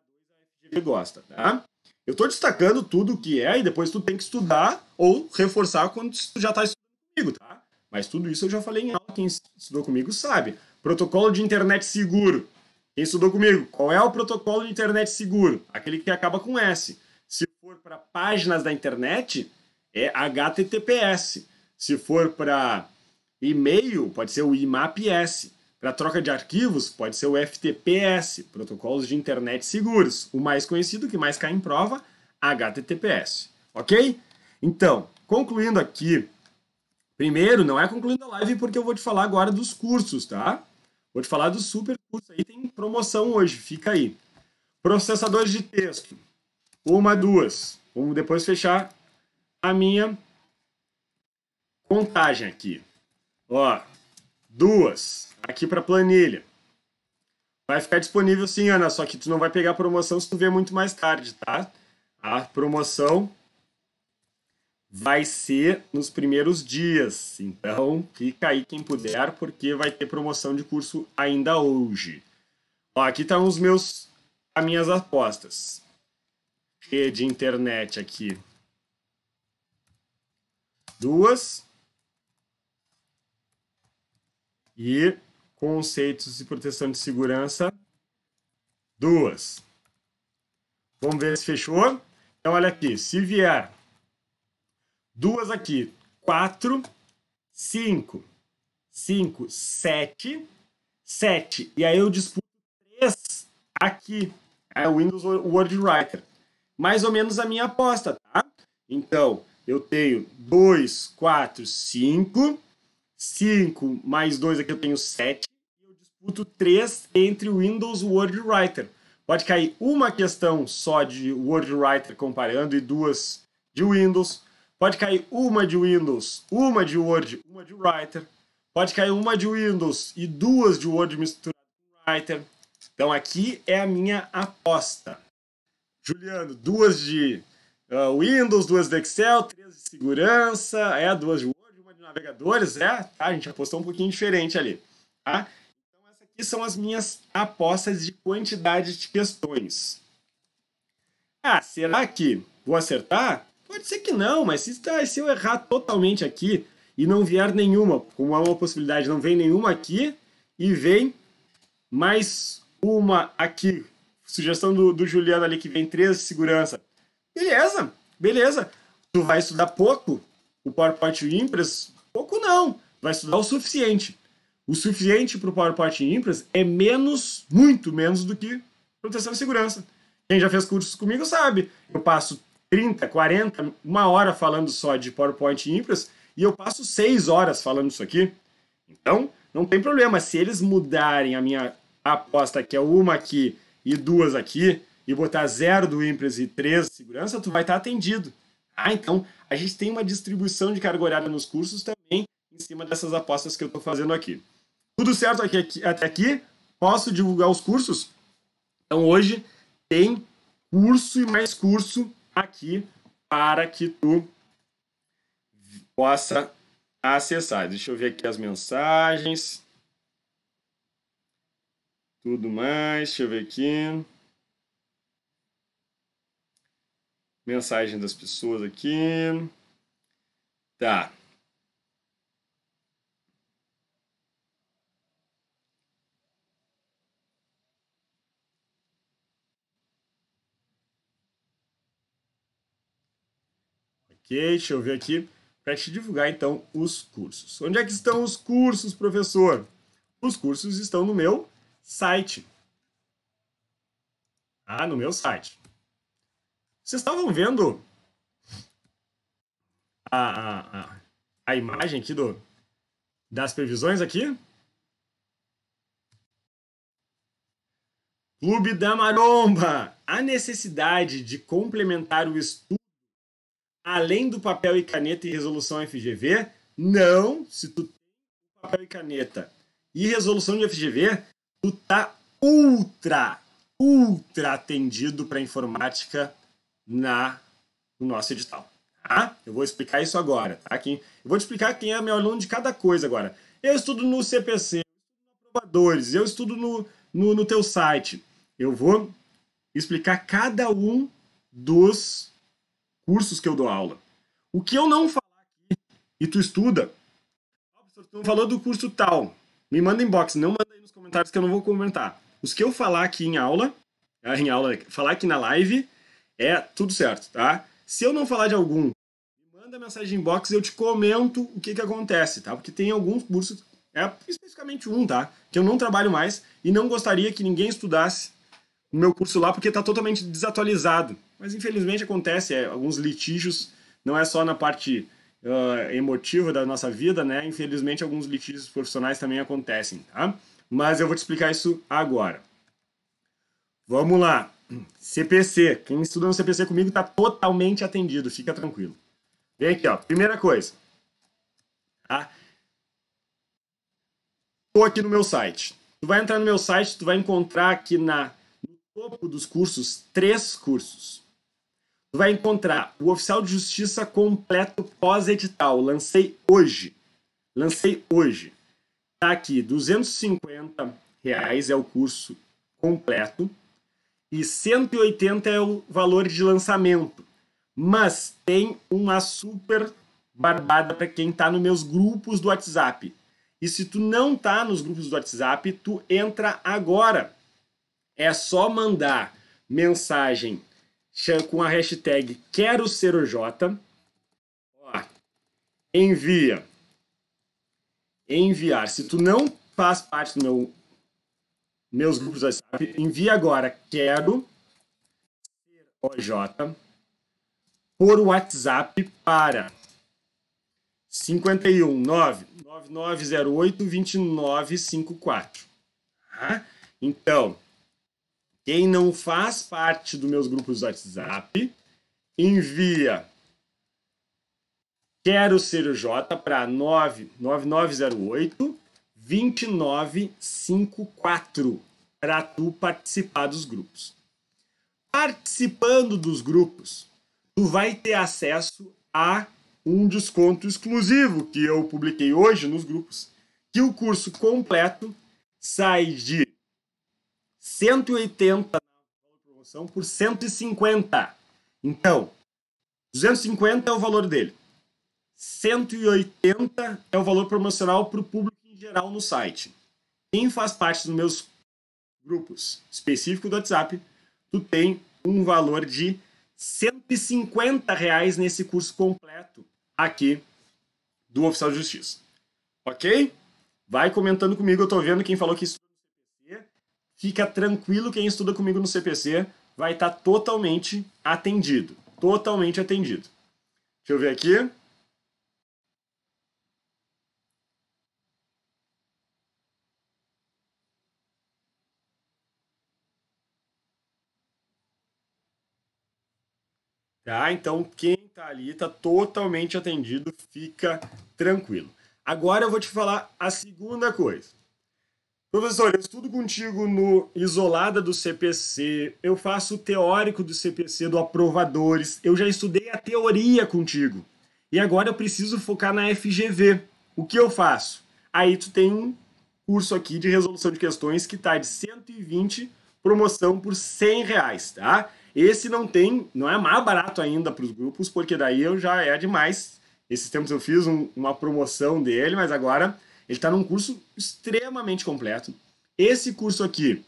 A: FGV gosta, tá? Eu estou destacando tudo o que é e depois tu tem que estudar ou reforçar quando tu já está estudando comigo, tá? Mas tudo isso eu já falei em aula, quem estudou comigo sabe. Protocolo de internet seguro. Quem estudou comigo, qual é o protocolo de internet seguro? Aquele que acaba com S. Se for para páginas da internet, é HTTPS. Se for para e-mail, pode ser o IMAPS. Para troca de arquivos, pode ser o FTPS, Protocolos de Internet Seguros. O mais conhecido, que mais cai em prova, HTTPS. Ok? Então, concluindo aqui Primeiro, não é concluindo a live porque eu vou te falar agora dos cursos, tá? Vou te falar do super curso aí, tem promoção hoje, fica aí. Processadores de texto. Uma, duas. Vamos depois fechar a minha contagem aqui. Ó, duas aqui para planilha. Vai ficar disponível sim, Ana, só que tu não vai pegar promoção se tu ver muito mais tarde, tá? A promoção vai ser nos primeiros dias. Então, clica aí quem puder, porque vai ter promoção de curso ainda hoje. Ó, aqui estão tá os meus, as minhas apostas. Rede internet aqui. Duas. E conceitos de proteção de segurança. Duas. Vamos ver se fechou. Então, olha aqui. Se vier Duas aqui. Quatro, cinco, cinco, sete, sete. E aí eu disputo três aqui. É o Windows Word Writer. Mais ou menos a minha aposta, tá? Então, eu tenho 2, 4, 5. 5 mais 2 aqui eu tenho 7. E eu disputo 3 entre o Windows Word Writer. Pode cair uma questão só de Word Writer comparando e duas de Windows. Pode cair uma de Windows, uma de Word, uma de Writer. Pode cair uma de Windows e duas de Word misturadas com Writer. Então aqui é a minha aposta. Juliano, duas de uh, Windows, duas de Excel, três de segurança, é, duas de Word, uma de navegadores, é, tá? A gente apostou um pouquinho diferente ali, tá? Então essas aqui são as minhas apostas de quantidade de questões. Ah, será que vou acertar? Pode ser que não, mas se, se eu errar totalmente aqui e não vier nenhuma, como há uma possibilidade, não vem nenhuma aqui e vem mais uma aqui. Sugestão do, do Juliano ali que vem três de segurança. Beleza, beleza. Tu vai estudar pouco o PowerPoint Impress? Pouco não. Vai estudar o suficiente. O suficiente para o PowerPoint Impress é menos, muito menos do que proteção e segurança. Quem já fez cursos comigo sabe. Eu passo 30, 40, uma hora falando só de PowerPoint e Impras, e eu passo seis horas falando isso aqui. Então, não tem problema. Se eles mudarem a minha aposta, que é uma aqui e duas aqui, e botar zero do Impras e três de segurança, tu vai estar atendido. Ah, então, a gente tem uma distribuição de carga horária nos cursos também em cima dessas apostas que eu estou fazendo aqui. Tudo certo aqui, aqui, até aqui? Posso divulgar os cursos? Então, hoje tem curso e mais curso aqui para que tu possa acessar. Deixa eu ver aqui as mensagens. Tudo mais, deixa eu ver aqui. Mensagem das pessoas aqui. Tá. deixa eu ver aqui para te divulgar então os cursos. Onde é que estão os cursos, professor? Os cursos estão no meu site. Ah, no meu site. Vocês estavam vendo a, a, a imagem aqui do, das previsões aqui? Clube da Maromba! A necessidade de complementar o estudo além do papel e caneta e resolução FGV, não, se tu tem papel e caneta e resolução de FGV, tu tá ultra, ultra atendido para informática na no nosso edital. Tá? Eu vou explicar isso agora. Tá? Quem, eu vou te explicar quem é meu aluno de cada coisa agora. Eu estudo no CPC, aprovadores, eu estudo no, no, no teu site. Eu vou explicar cada um dos cursos que eu dou aula. O que eu não falar aqui e tu estuda, o valor tu não falou do curso tal, me manda inbox, não manda aí nos comentários que eu não vou comentar. Os que eu falar aqui em aula, ah, em aula, falar aqui na live, é tudo certo, tá? Se eu não falar de algum, me manda mensagem inbox e eu te comento o que que acontece, tá? Porque tem alguns cursos, é especificamente um, tá? Que eu não trabalho mais e não gostaria que ninguém estudasse o meu curso lá porque está totalmente desatualizado. Mas infelizmente acontece, é, alguns litígios, não é só na parte uh, emotiva da nossa vida, né? Infelizmente alguns litígios profissionais também acontecem, tá? Mas eu vou te explicar isso agora. Vamos lá. CPC. Quem estuda no CPC comigo está totalmente atendido, fica tranquilo. Vem aqui, ó. Primeira coisa. Tá? Tô aqui no meu site. Tu vai entrar no meu site, tu vai encontrar aqui na topo dos cursos, três cursos. Tu vai encontrar o oficial de justiça completo pós-edital. Lancei hoje. Lancei hoje. Tá aqui, 250 reais é o curso completo e 180 é o valor de lançamento. Mas tem uma super barbada para quem tá nos meus grupos do WhatsApp. E se tu não tá nos grupos do WhatsApp, tu entra agora é só mandar mensagem com a hashtag Quero Ser OJ. Ó, envia. Enviar. Se tu não faz parte do meu meus grupos do WhatsApp, envia agora Quero Ser J. por WhatsApp para 51 9908 2954. Então, quem não faz parte dos meus grupos do WhatsApp, envia Quero Ser o J para 9908 2954 para tu participar dos grupos. Participando dos grupos, tu vai ter acesso a um desconto exclusivo que eu publiquei hoje nos grupos, que o curso completo sai de 180 promoção por 150. Então, 250 é o valor dele. 180 é o valor promocional para o público em geral no site. Quem faz parte dos meus grupos específicos do WhatsApp, tu tem um valor de 150 reais nesse curso completo aqui do Oficial de Justiça. Ok? Vai comentando comigo, eu estou vendo quem falou que isso fica tranquilo, quem estuda comigo no CPC vai estar tá totalmente atendido. Totalmente atendido. Deixa eu ver aqui. Tá? Então, quem está ali está totalmente atendido, fica tranquilo. Agora eu vou te falar a segunda coisa. Professor, eu estudo contigo no Isolada do CPC, eu faço o teórico do CPC, do Aprovadores, eu já estudei a teoria contigo. E agora eu preciso focar na FGV. O que eu faço? Aí tu tem um curso aqui de resolução de questões que tá de 120, promoção por 100 reais, tá? Esse não tem, não é mais barato ainda para os grupos, porque daí eu já é demais. Esses tempos eu fiz um, uma promoção dele, mas agora ele está num curso extremamente completo. Esse curso aqui,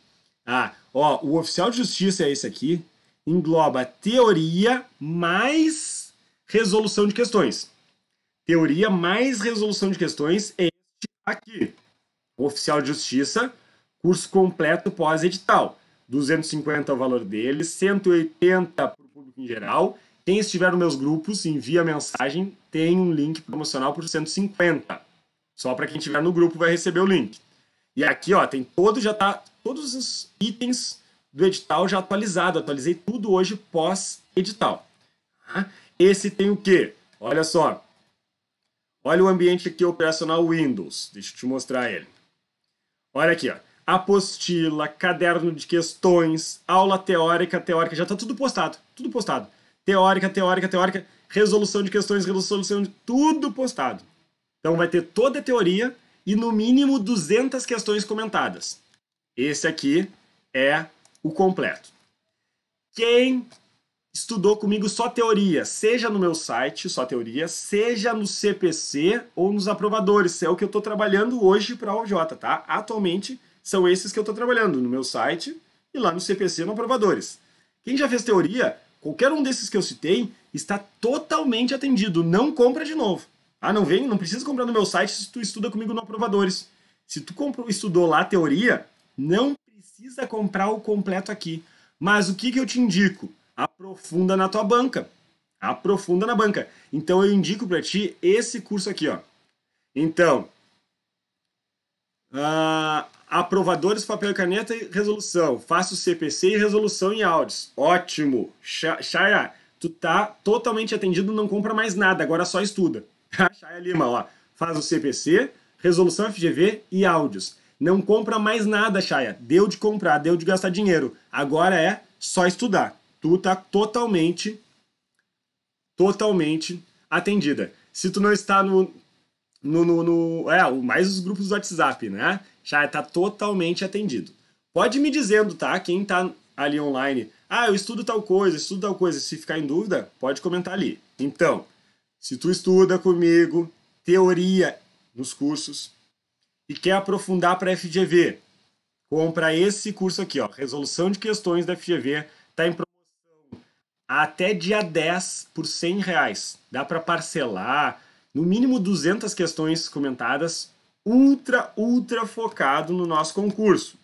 A: ah, ó, o oficial de justiça é esse aqui, engloba teoria mais resolução de questões. Teoria mais resolução de questões é este aqui. oficial de justiça, curso completo pós-edital. 250 é o valor dele, 180 para o público em geral. Quem estiver nos meus grupos, envia mensagem, tem um link promocional por 150. Só para quem estiver no grupo vai receber o link. E aqui, ó, tem todo já tá todos os itens do edital já atualizado. Atualizei tudo hoje pós edital. Tá? Esse tem o quê? Olha só. Olha o ambiente aqui operacional Windows. Deixa eu te mostrar ele. Olha aqui, ó. Apostila, caderno de questões, aula teórica, teórica, já está tudo postado, tudo postado. Teórica, teórica, teórica, resolução de questões, resolução de tudo postado. Então vai ter toda a teoria e no mínimo 200 questões comentadas. Esse aqui é o completo. Quem estudou comigo só teoria, seja no meu site, só teoria, seja no CPC ou nos aprovadores, é o que eu estou trabalhando hoje para a OJ, tá? Atualmente são esses que eu estou trabalhando no meu site e lá no CPC no aprovadores. Quem já fez teoria, qualquer um desses que eu citei está totalmente atendido, não compra de novo. Ah, não vem? Não precisa comprar no meu site se tu estuda comigo no Aprovadores. Se tu comprou, estudou lá teoria, não precisa comprar o completo aqui. Mas o que, que eu te indico? Aprofunda na tua banca. Aprofunda na banca. Então eu indico para ti esse curso aqui, ó. Então, uh, aprovadores, papel e caneta e resolução. Faço CPC e resolução em áudios. Ótimo. Xará, tu tá totalmente atendido, não compra mais nada, agora só estuda. Chaya é Lima, ó, faz o CPC, resolução FGV e áudios. Não compra mais nada, Chaia. Deu de comprar, deu de gastar dinheiro. Agora é só estudar. Tu tá totalmente, totalmente atendida. Se tu não está no, no, no, no é, mais os grupos do WhatsApp, né? Chaya tá totalmente atendido. Pode me dizendo, tá? Quem tá ali online, ah, eu estudo tal coisa, estudo tal coisa. Se ficar em dúvida, pode comentar ali. Então, se tu estuda comigo teoria nos cursos e quer aprofundar para a FGV, compra esse curso aqui, ó, Resolução de Questões da FGV, está em promoção até dia 10 por 100 reais. Dá para parcelar no mínimo 200 questões comentadas, ultra, ultra focado no nosso concurso.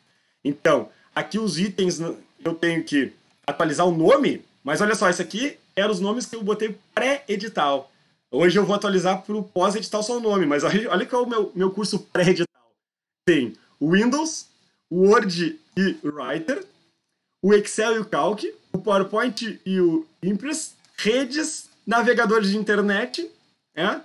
A: Então, aqui os itens né, eu tenho que atualizar o nome, mas olha só, esse aqui eram os nomes que eu botei pré-edital. Hoje eu vou atualizar para o pós-edital só o nome, mas olha qual é o meu, meu curso pré-edital. Tem Windows, Word e Writer, o Excel e o Calc, o PowerPoint e o Impress, redes, navegadores de internet, é?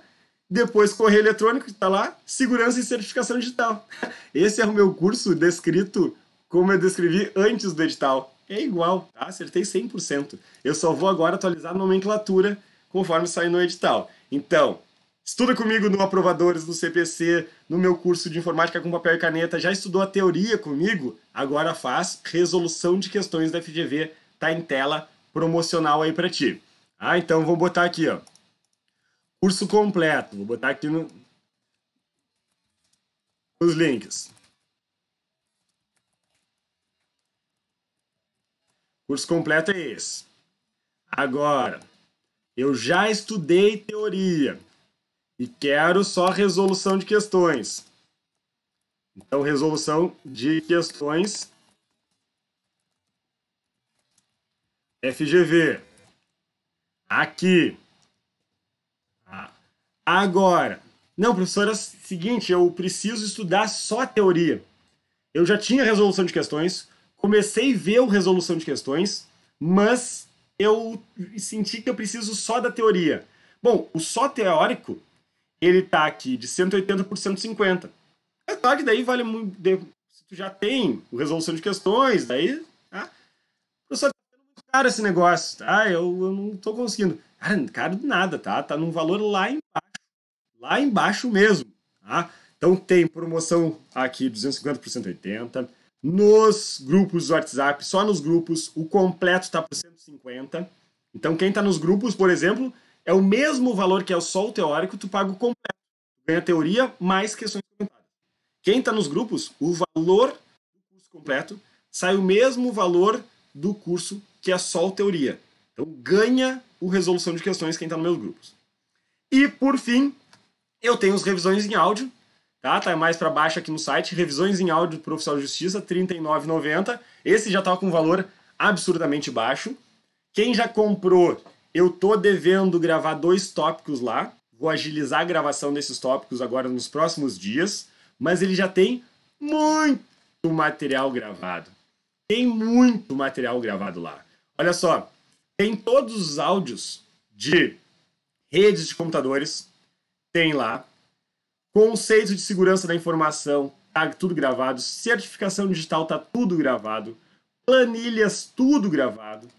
A: depois correio eletrônico que está lá, segurança e certificação digital. Esse é o meu curso descrito como eu descrevi antes do edital. É igual, tá? acertei 100%. Eu só vou agora atualizar a nomenclatura conforme sair no edital. Então, Estuda comigo no Aprovadores do CPC, no meu curso de Informática com Papel e Caneta. Já estudou a teoria comigo? Agora faz resolução de questões da FGV, tá em tela promocional aí para ti. Ah, então vou botar aqui, ó. Curso completo, vou botar aqui no... links. Curso completo é esse. Agora, eu já estudei teoria e quero só resolução de questões. Então, resolução de questões FGV. Aqui. Ah, agora. Não, professora, é seguinte, eu preciso estudar só teoria. Eu já tinha resolução de questões, comecei a ver o resolução de questões, mas eu senti que eu preciso só da teoria. Bom, o só teórico, ele tá aqui de 180 por 150. É claro que daí vale muito. Se tu já tem resolução de questões, daí. Né? Tá? Eu só muito caro esse negócio, tá? Eu, eu não tô conseguindo. Cara, caro nada, tá? Tá num valor lá embaixo. Lá embaixo mesmo, tá? Então tem promoção aqui 250 por 180 nos grupos do WhatsApp, só nos grupos, o completo está por 150. Então, quem está nos grupos, por exemplo, é o mesmo valor que é só o teórico, tu paga o completo. Ganha teoria mais questões comentadas. Quem está nos grupos, o valor do curso completo sai o mesmo valor do curso que é só o teoria. Então, ganha o resolução de questões quem está nos meus grupos. E, por fim, eu tenho as revisões em áudio, Tá, tá mais para baixo aqui no site, revisões em áudio do profissional de justiça, R$ 39,90. Esse já está com um valor absurdamente baixo. Quem já comprou, eu tô devendo gravar dois tópicos lá. Vou agilizar a gravação desses tópicos agora nos próximos dias, mas ele já tem muito material gravado. Tem muito material gravado lá. Olha só, tem todos os áudios de redes de computadores, tem lá Conceito de segurança da informação, tá tudo gravado. Certificação digital, tá tudo gravado. Planilhas, tudo gravado.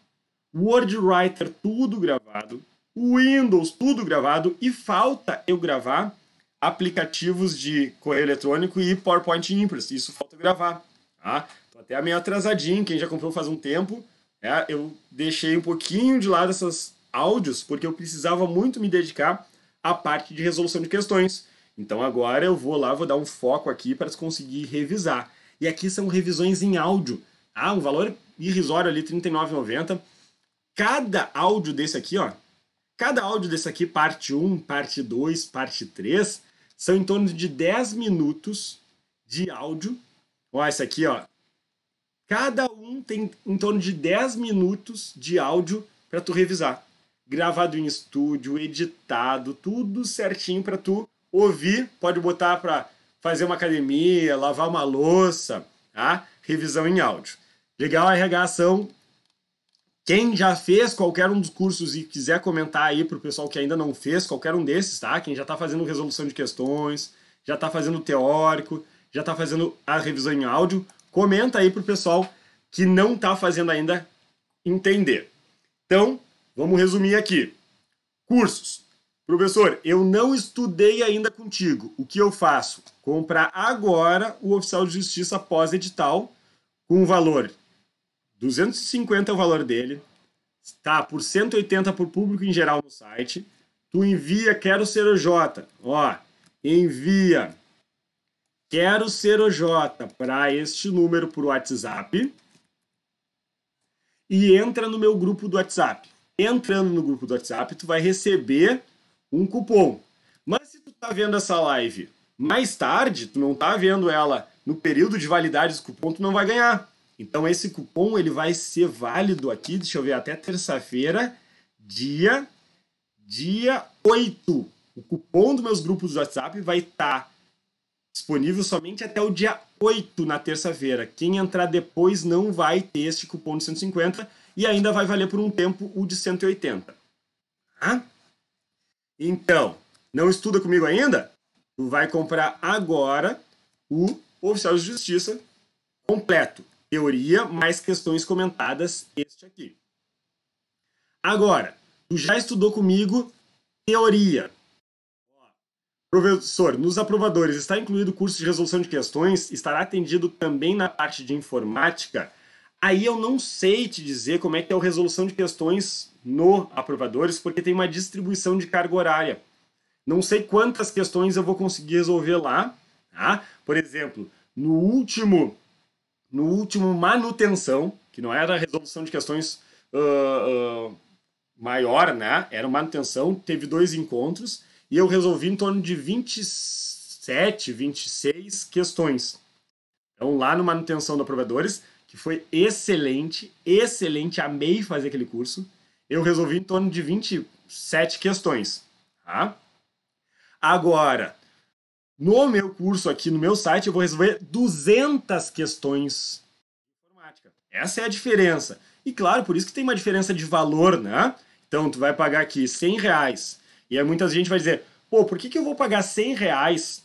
A: Word Writer, tudo gravado. Windows, tudo gravado. E falta eu gravar aplicativos de correio eletrônico e PowerPoint Impress. Isso falta gravar. Tá? Tô até meio atrasadinho, quem já comprou faz um tempo. É, eu deixei um pouquinho de lado essas áudios, porque eu precisava muito me dedicar à parte de resolução de questões. Então agora eu vou lá, vou dar um foco aqui para conseguir revisar. E aqui são revisões em áudio. Ah, um valor irrisório ali, R$39,90. Cada áudio desse aqui, ó. Cada áudio desse aqui, parte 1, parte 2, parte 3, são em torno de 10 minutos de áudio. Ó, esse aqui, ó. Cada um tem em torno de 10 minutos de áudio para tu revisar. Gravado em estúdio, editado, tudo certinho para tu ouvir, pode botar para fazer uma academia, lavar uma louça, tá? revisão em áudio. Legal, a Ação. Quem já fez qualquer um dos cursos e quiser comentar aí para o pessoal que ainda não fez, qualquer um desses, tá? Quem já está fazendo resolução de questões, já está fazendo teórico, já está fazendo a revisão em áudio, comenta aí para o pessoal que não está fazendo ainda entender. Então, vamos resumir aqui. Cursos. Professor, eu não estudei ainda contigo. O que eu faço? Comprar agora o oficial de justiça pós-edital com o valor 250 é o valor dele, está por 180 por público em geral no site. Tu envia quero ser OJ. Ó, envia quero ser OJ para este número por WhatsApp e entra no meu grupo do WhatsApp. Entrando no grupo do WhatsApp, tu vai receber um cupom. Mas se tu tá vendo essa live mais tarde, tu não tá vendo ela no período de validade do cupom, tu não vai ganhar. Então esse cupom ele vai ser válido aqui, deixa eu ver, até terça-feira, dia dia 8. O cupom dos meus grupos do WhatsApp vai estar tá disponível somente até o dia 8 na terça-feira. Quem entrar depois não vai ter este cupom de 150 e ainda vai valer por um tempo o de 180. Tá? Então, não estuda comigo ainda? Tu vai comprar agora o Oficial de Justiça completo. Teoria mais questões comentadas, este aqui. Agora, tu já estudou comigo teoria. Professor, nos aprovadores está incluído o curso de resolução de questões, estará atendido também na parte de informática. Aí eu não sei te dizer como é que é a resolução de questões no aprovadores, porque tem uma distribuição de carga horária. Não sei quantas questões eu vou conseguir resolver lá. Tá? Por exemplo, no último, no último manutenção, que não era resolução de questões uh, uh, maior, né? Era manutenção, teve dois encontros e eu resolvi em torno de 27, 26 questões. Então, lá no manutenção do Aprovadores que foi excelente, excelente, amei fazer aquele curso eu resolvi em torno de 27 questões. Tá? Agora, no meu curso aqui no meu site, eu vou resolver 200 questões de informática. Essa é a diferença. E claro, por isso que tem uma diferença de valor, né? Então, tu vai pagar aqui 100 reais. E aí muita gente vai dizer, pô, por que, que eu vou pagar 100 reais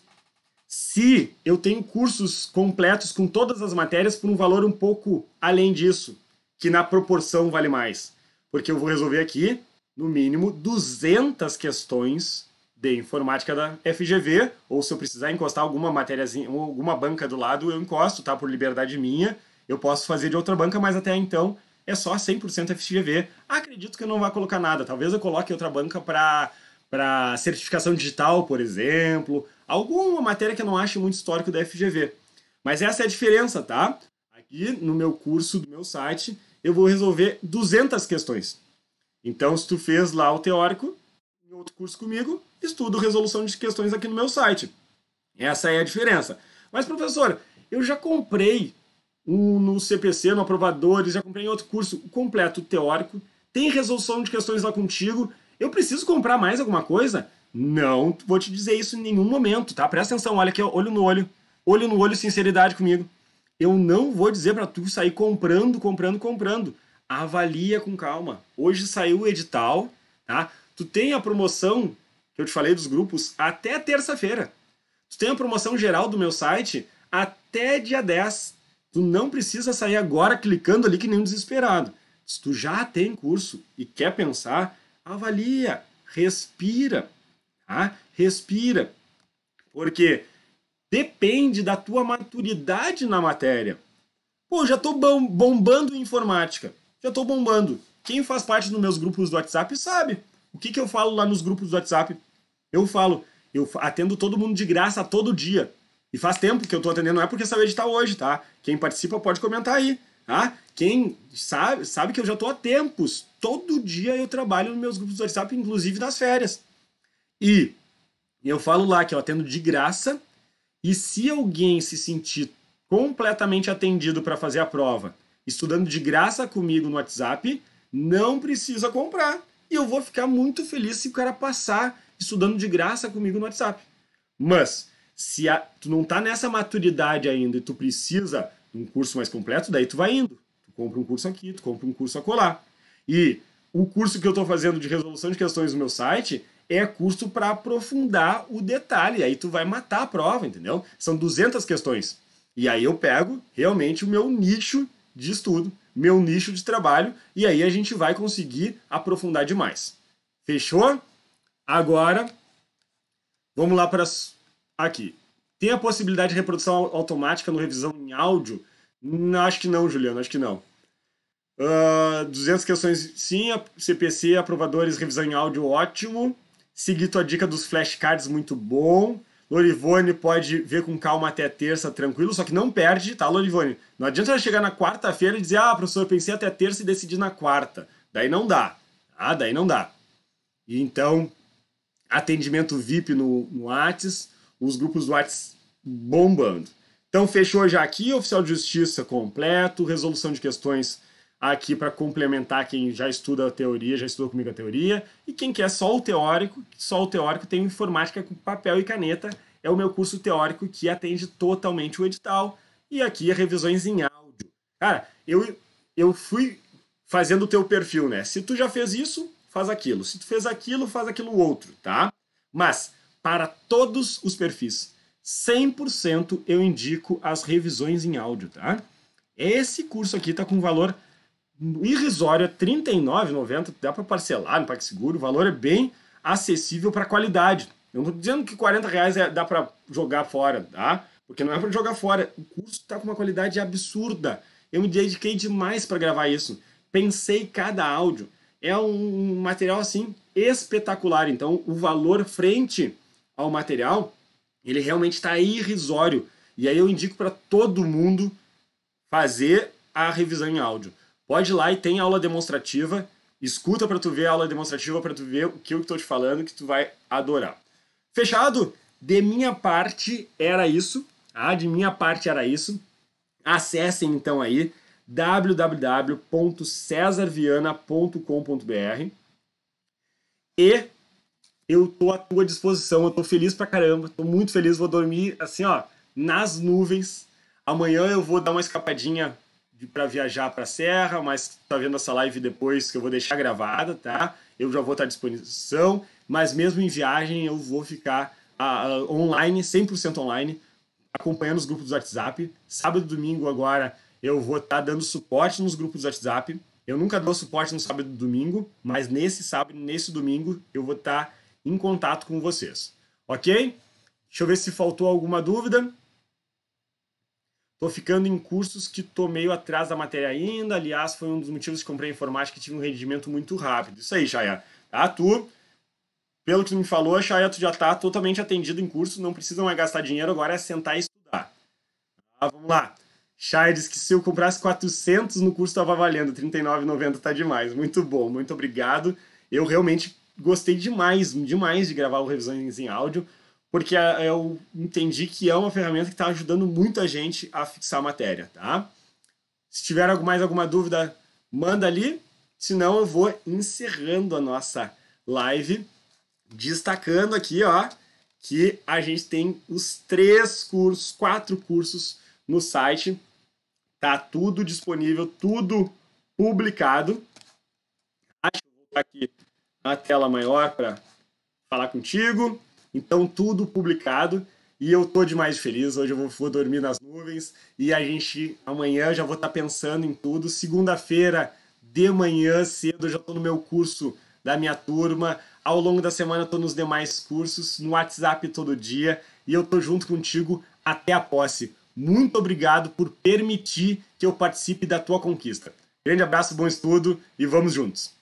A: se eu tenho cursos completos com todas as matérias por um valor um pouco além disso, que na proporção vale mais? porque eu vou resolver aqui, no mínimo, 200 questões de informática da FGV, ou se eu precisar encostar alguma matériazinha, alguma banca do lado, eu encosto, tá? Por liberdade minha, eu posso fazer de outra banca, mas até então é só 100% FGV. Acredito que eu não vá colocar nada, talvez eu coloque outra banca para para certificação digital, por exemplo, alguma matéria que eu não ache muito histórico da FGV. Mas essa é a diferença, tá? Aqui no meu curso do meu site, eu vou resolver 200 questões. Então, se tu fez lá o teórico, em outro curso comigo, estudo resolução de questões aqui no meu site. Essa é a diferença. Mas, professor, eu já comprei um no CPC, no Aprovadores, já comprei em outro curso completo teórico, tem resolução de questões lá contigo, eu preciso comprar mais alguma coisa? Não vou te dizer isso em nenhum momento, tá? Presta atenção, olha aqui, olho no olho. Olho no olho, sinceridade comigo eu não vou dizer para tu sair comprando, comprando, comprando. Avalia com calma. Hoje saiu o edital, tá? Tu tem a promoção que eu te falei dos grupos até terça-feira. Tu tem a promoção geral do meu site até dia 10. Tu não precisa sair agora clicando ali que nem um desesperado. Se tu já tem curso e quer pensar, avalia, respira, tá? Respira. Porque Depende da tua maturidade na matéria. Pô, já estou bombando em informática. Já estou bombando. Quem faz parte dos meus grupos do WhatsApp sabe. O que, que eu falo lá nos grupos do WhatsApp? Eu falo, eu atendo todo mundo de graça todo dia. E faz tempo que eu estou atendendo, não é porque saiu editar hoje, tá? Quem participa pode comentar aí, tá? Quem sabe, sabe que eu já estou há tempos. Todo dia eu trabalho nos meus grupos do WhatsApp, inclusive nas férias. E eu falo lá que eu atendo de graça e se alguém se sentir completamente atendido para fazer a prova, estudando de graça comigo no WhatsApp, não precisa comprar. E eu vou ficar muito feliz se o cara passar estudando de graça comigo no WhatsApp. Mas se a, tu não tá nessa maturidade ainda e tu precisa de um curso mais completo, daí tu vai indo. Tu compra um curso aqui, tu compra um curso acolá. E o curso que eu estou fazendo de resolução de questões no meu site é curso para aprofundar o detalhe. Aí tu vai matar a prova, entendeu? São 200 questões. E aí eu pego realmente o meu nicho de estudo, meu nicho de trabalho, e aí a gente vai conseguir aprofundar demais. Fechou? Agora, vamos lá para aqui. Tem a possibilidade de reprodução automática no revisão em áudio? Não, acho que não, Juliano, acho que não. Uh, 200 questões, sim, CPC, aprovadores, revisão em áudio, ótimo. Seguir tua dica dos flashcards, muito bom. Lorivone pode ver com calma até terça, tranquilo, só que não perde, tá, Lorivone? Não adianta chegar na quarta-feira e dizer, ah, professor, pensei até terça e decidi na quarta. Daí não dá. Ah, daí não dá. E então, atendimento VIP no, no Whats, os grupos do Whats bombando. Então, fechou já aqui, oficial de justiça completo, resolução de questões aqui para complementar quem já estuda a teoria, já estudou comigo a teoria, e quem quer só o teórico, só o teórico tem informática com papel e caneta, é o meu curso teórico que atende totalmente o edital, e aqui é revisões em áudio. Cara, eu, eu fui fazendo o teu perfil, né? Se tu já fez isso, faz aquilo. Se tu fez aquilo, faz aquilo outro, tá? Mas, para todos os perfis, 100% eu indico as revisões em áudio, tá? Esse curso aqui tá com valor irrisório, R$ 39,90, dá para parcelar no PagSeguro, o valor é bem acessível para qualidade. Eu não estou dizendo que 40 reais é, dá para jogar fora, tá? Porque não é para jogar fora. O curso está com uma qualidade absurda. Eu me dediquei demais para gravar isso. Pensei cada áudio. É um material assim espetacular. Então, o valor frente ao material, ele realmente está irrisório. E aí eu indico para todo mundo fazer a revisão em áudio. Pode ir lá e tem aula demonstrativa. Escuta para tu ver a aula demonstrativa, para tu ver o que eu estou te falando, que tu vai adorar. Fechado? De minha parte era isso. Ah, de minha parte era isso. Acessem então aí www.cesarviana.com.br e eu tô à tua disposição, eu tô feliz pra caramba, tô muito feliz, vou dormir assim, ó, nas nuvens. Amanhã eu vou dar uma escapadinha para viajar para a Serra, mas tá vendo essa live depois que eu vou deixar gravada, tá? Eu já vou estar à disposição, mas mesmo em viagem eu vou ficar uh, online, 100% online, acompanhando os grupos do WhatsApp. Sábado e domingo agora eu vou estar dando suporte nos grupos do WhatsApp. Eu nunca dou suporte no sábado e domingo, mas nesse sábado, nesse domingo, eu vou estar em contato com vocês. Ok? Deixa eu ver se faltou alguma dúvida. Tô ficando em cursos que tô meio atrás da matéria ainda. Aliás, foi um dos motivos que comprei informática que tive um rendimento muito rápido. Isso aí, Chaya. Ah, Tu, pelo que tu me falou, Chaya, tu já tá totalmente atendido em curso, não precisa mais gastar dinheiro, agora é sentar e estudar. Ah, Vamos lá. Chaya disse que se eu comprasse 400 no curso tava valendo, 39,90 tá demais. Muito bom, muito obrigado. Eu realmente gostei demais, demais de gravar o Revisões em Áudio porque ah, eu entendi que é uma ferramenta que está ajudando muita gente a fixar a matéria, tá? Se tiver mais alguma dúvida, manda ali, senão eu vou encerrando a nossa live, destacando aqui, ó, que a gente tem os três cursos, quatro cursos no site, tá tudo disponível, tudo publicado. Acho que vou voltar aqui na tela maior para falar contigo. Então, tudo publicado. E eu tô demais feliz. Hoje eu vou, dormir nas nuvens. E a gente, amanhã, já vou estar tá pensando em tudo. Segunda-feira, de manhã cedo, eu já tô no meu curso da minha turma. Ao longo da semana, eu tô nos demais cursos, no WhatsApp todo dia. E eu tô junto contigo até a posse. Muito obrigado por permitir que eu participe da tua conquista. Grande abraço, bom estudo e vamos juntos!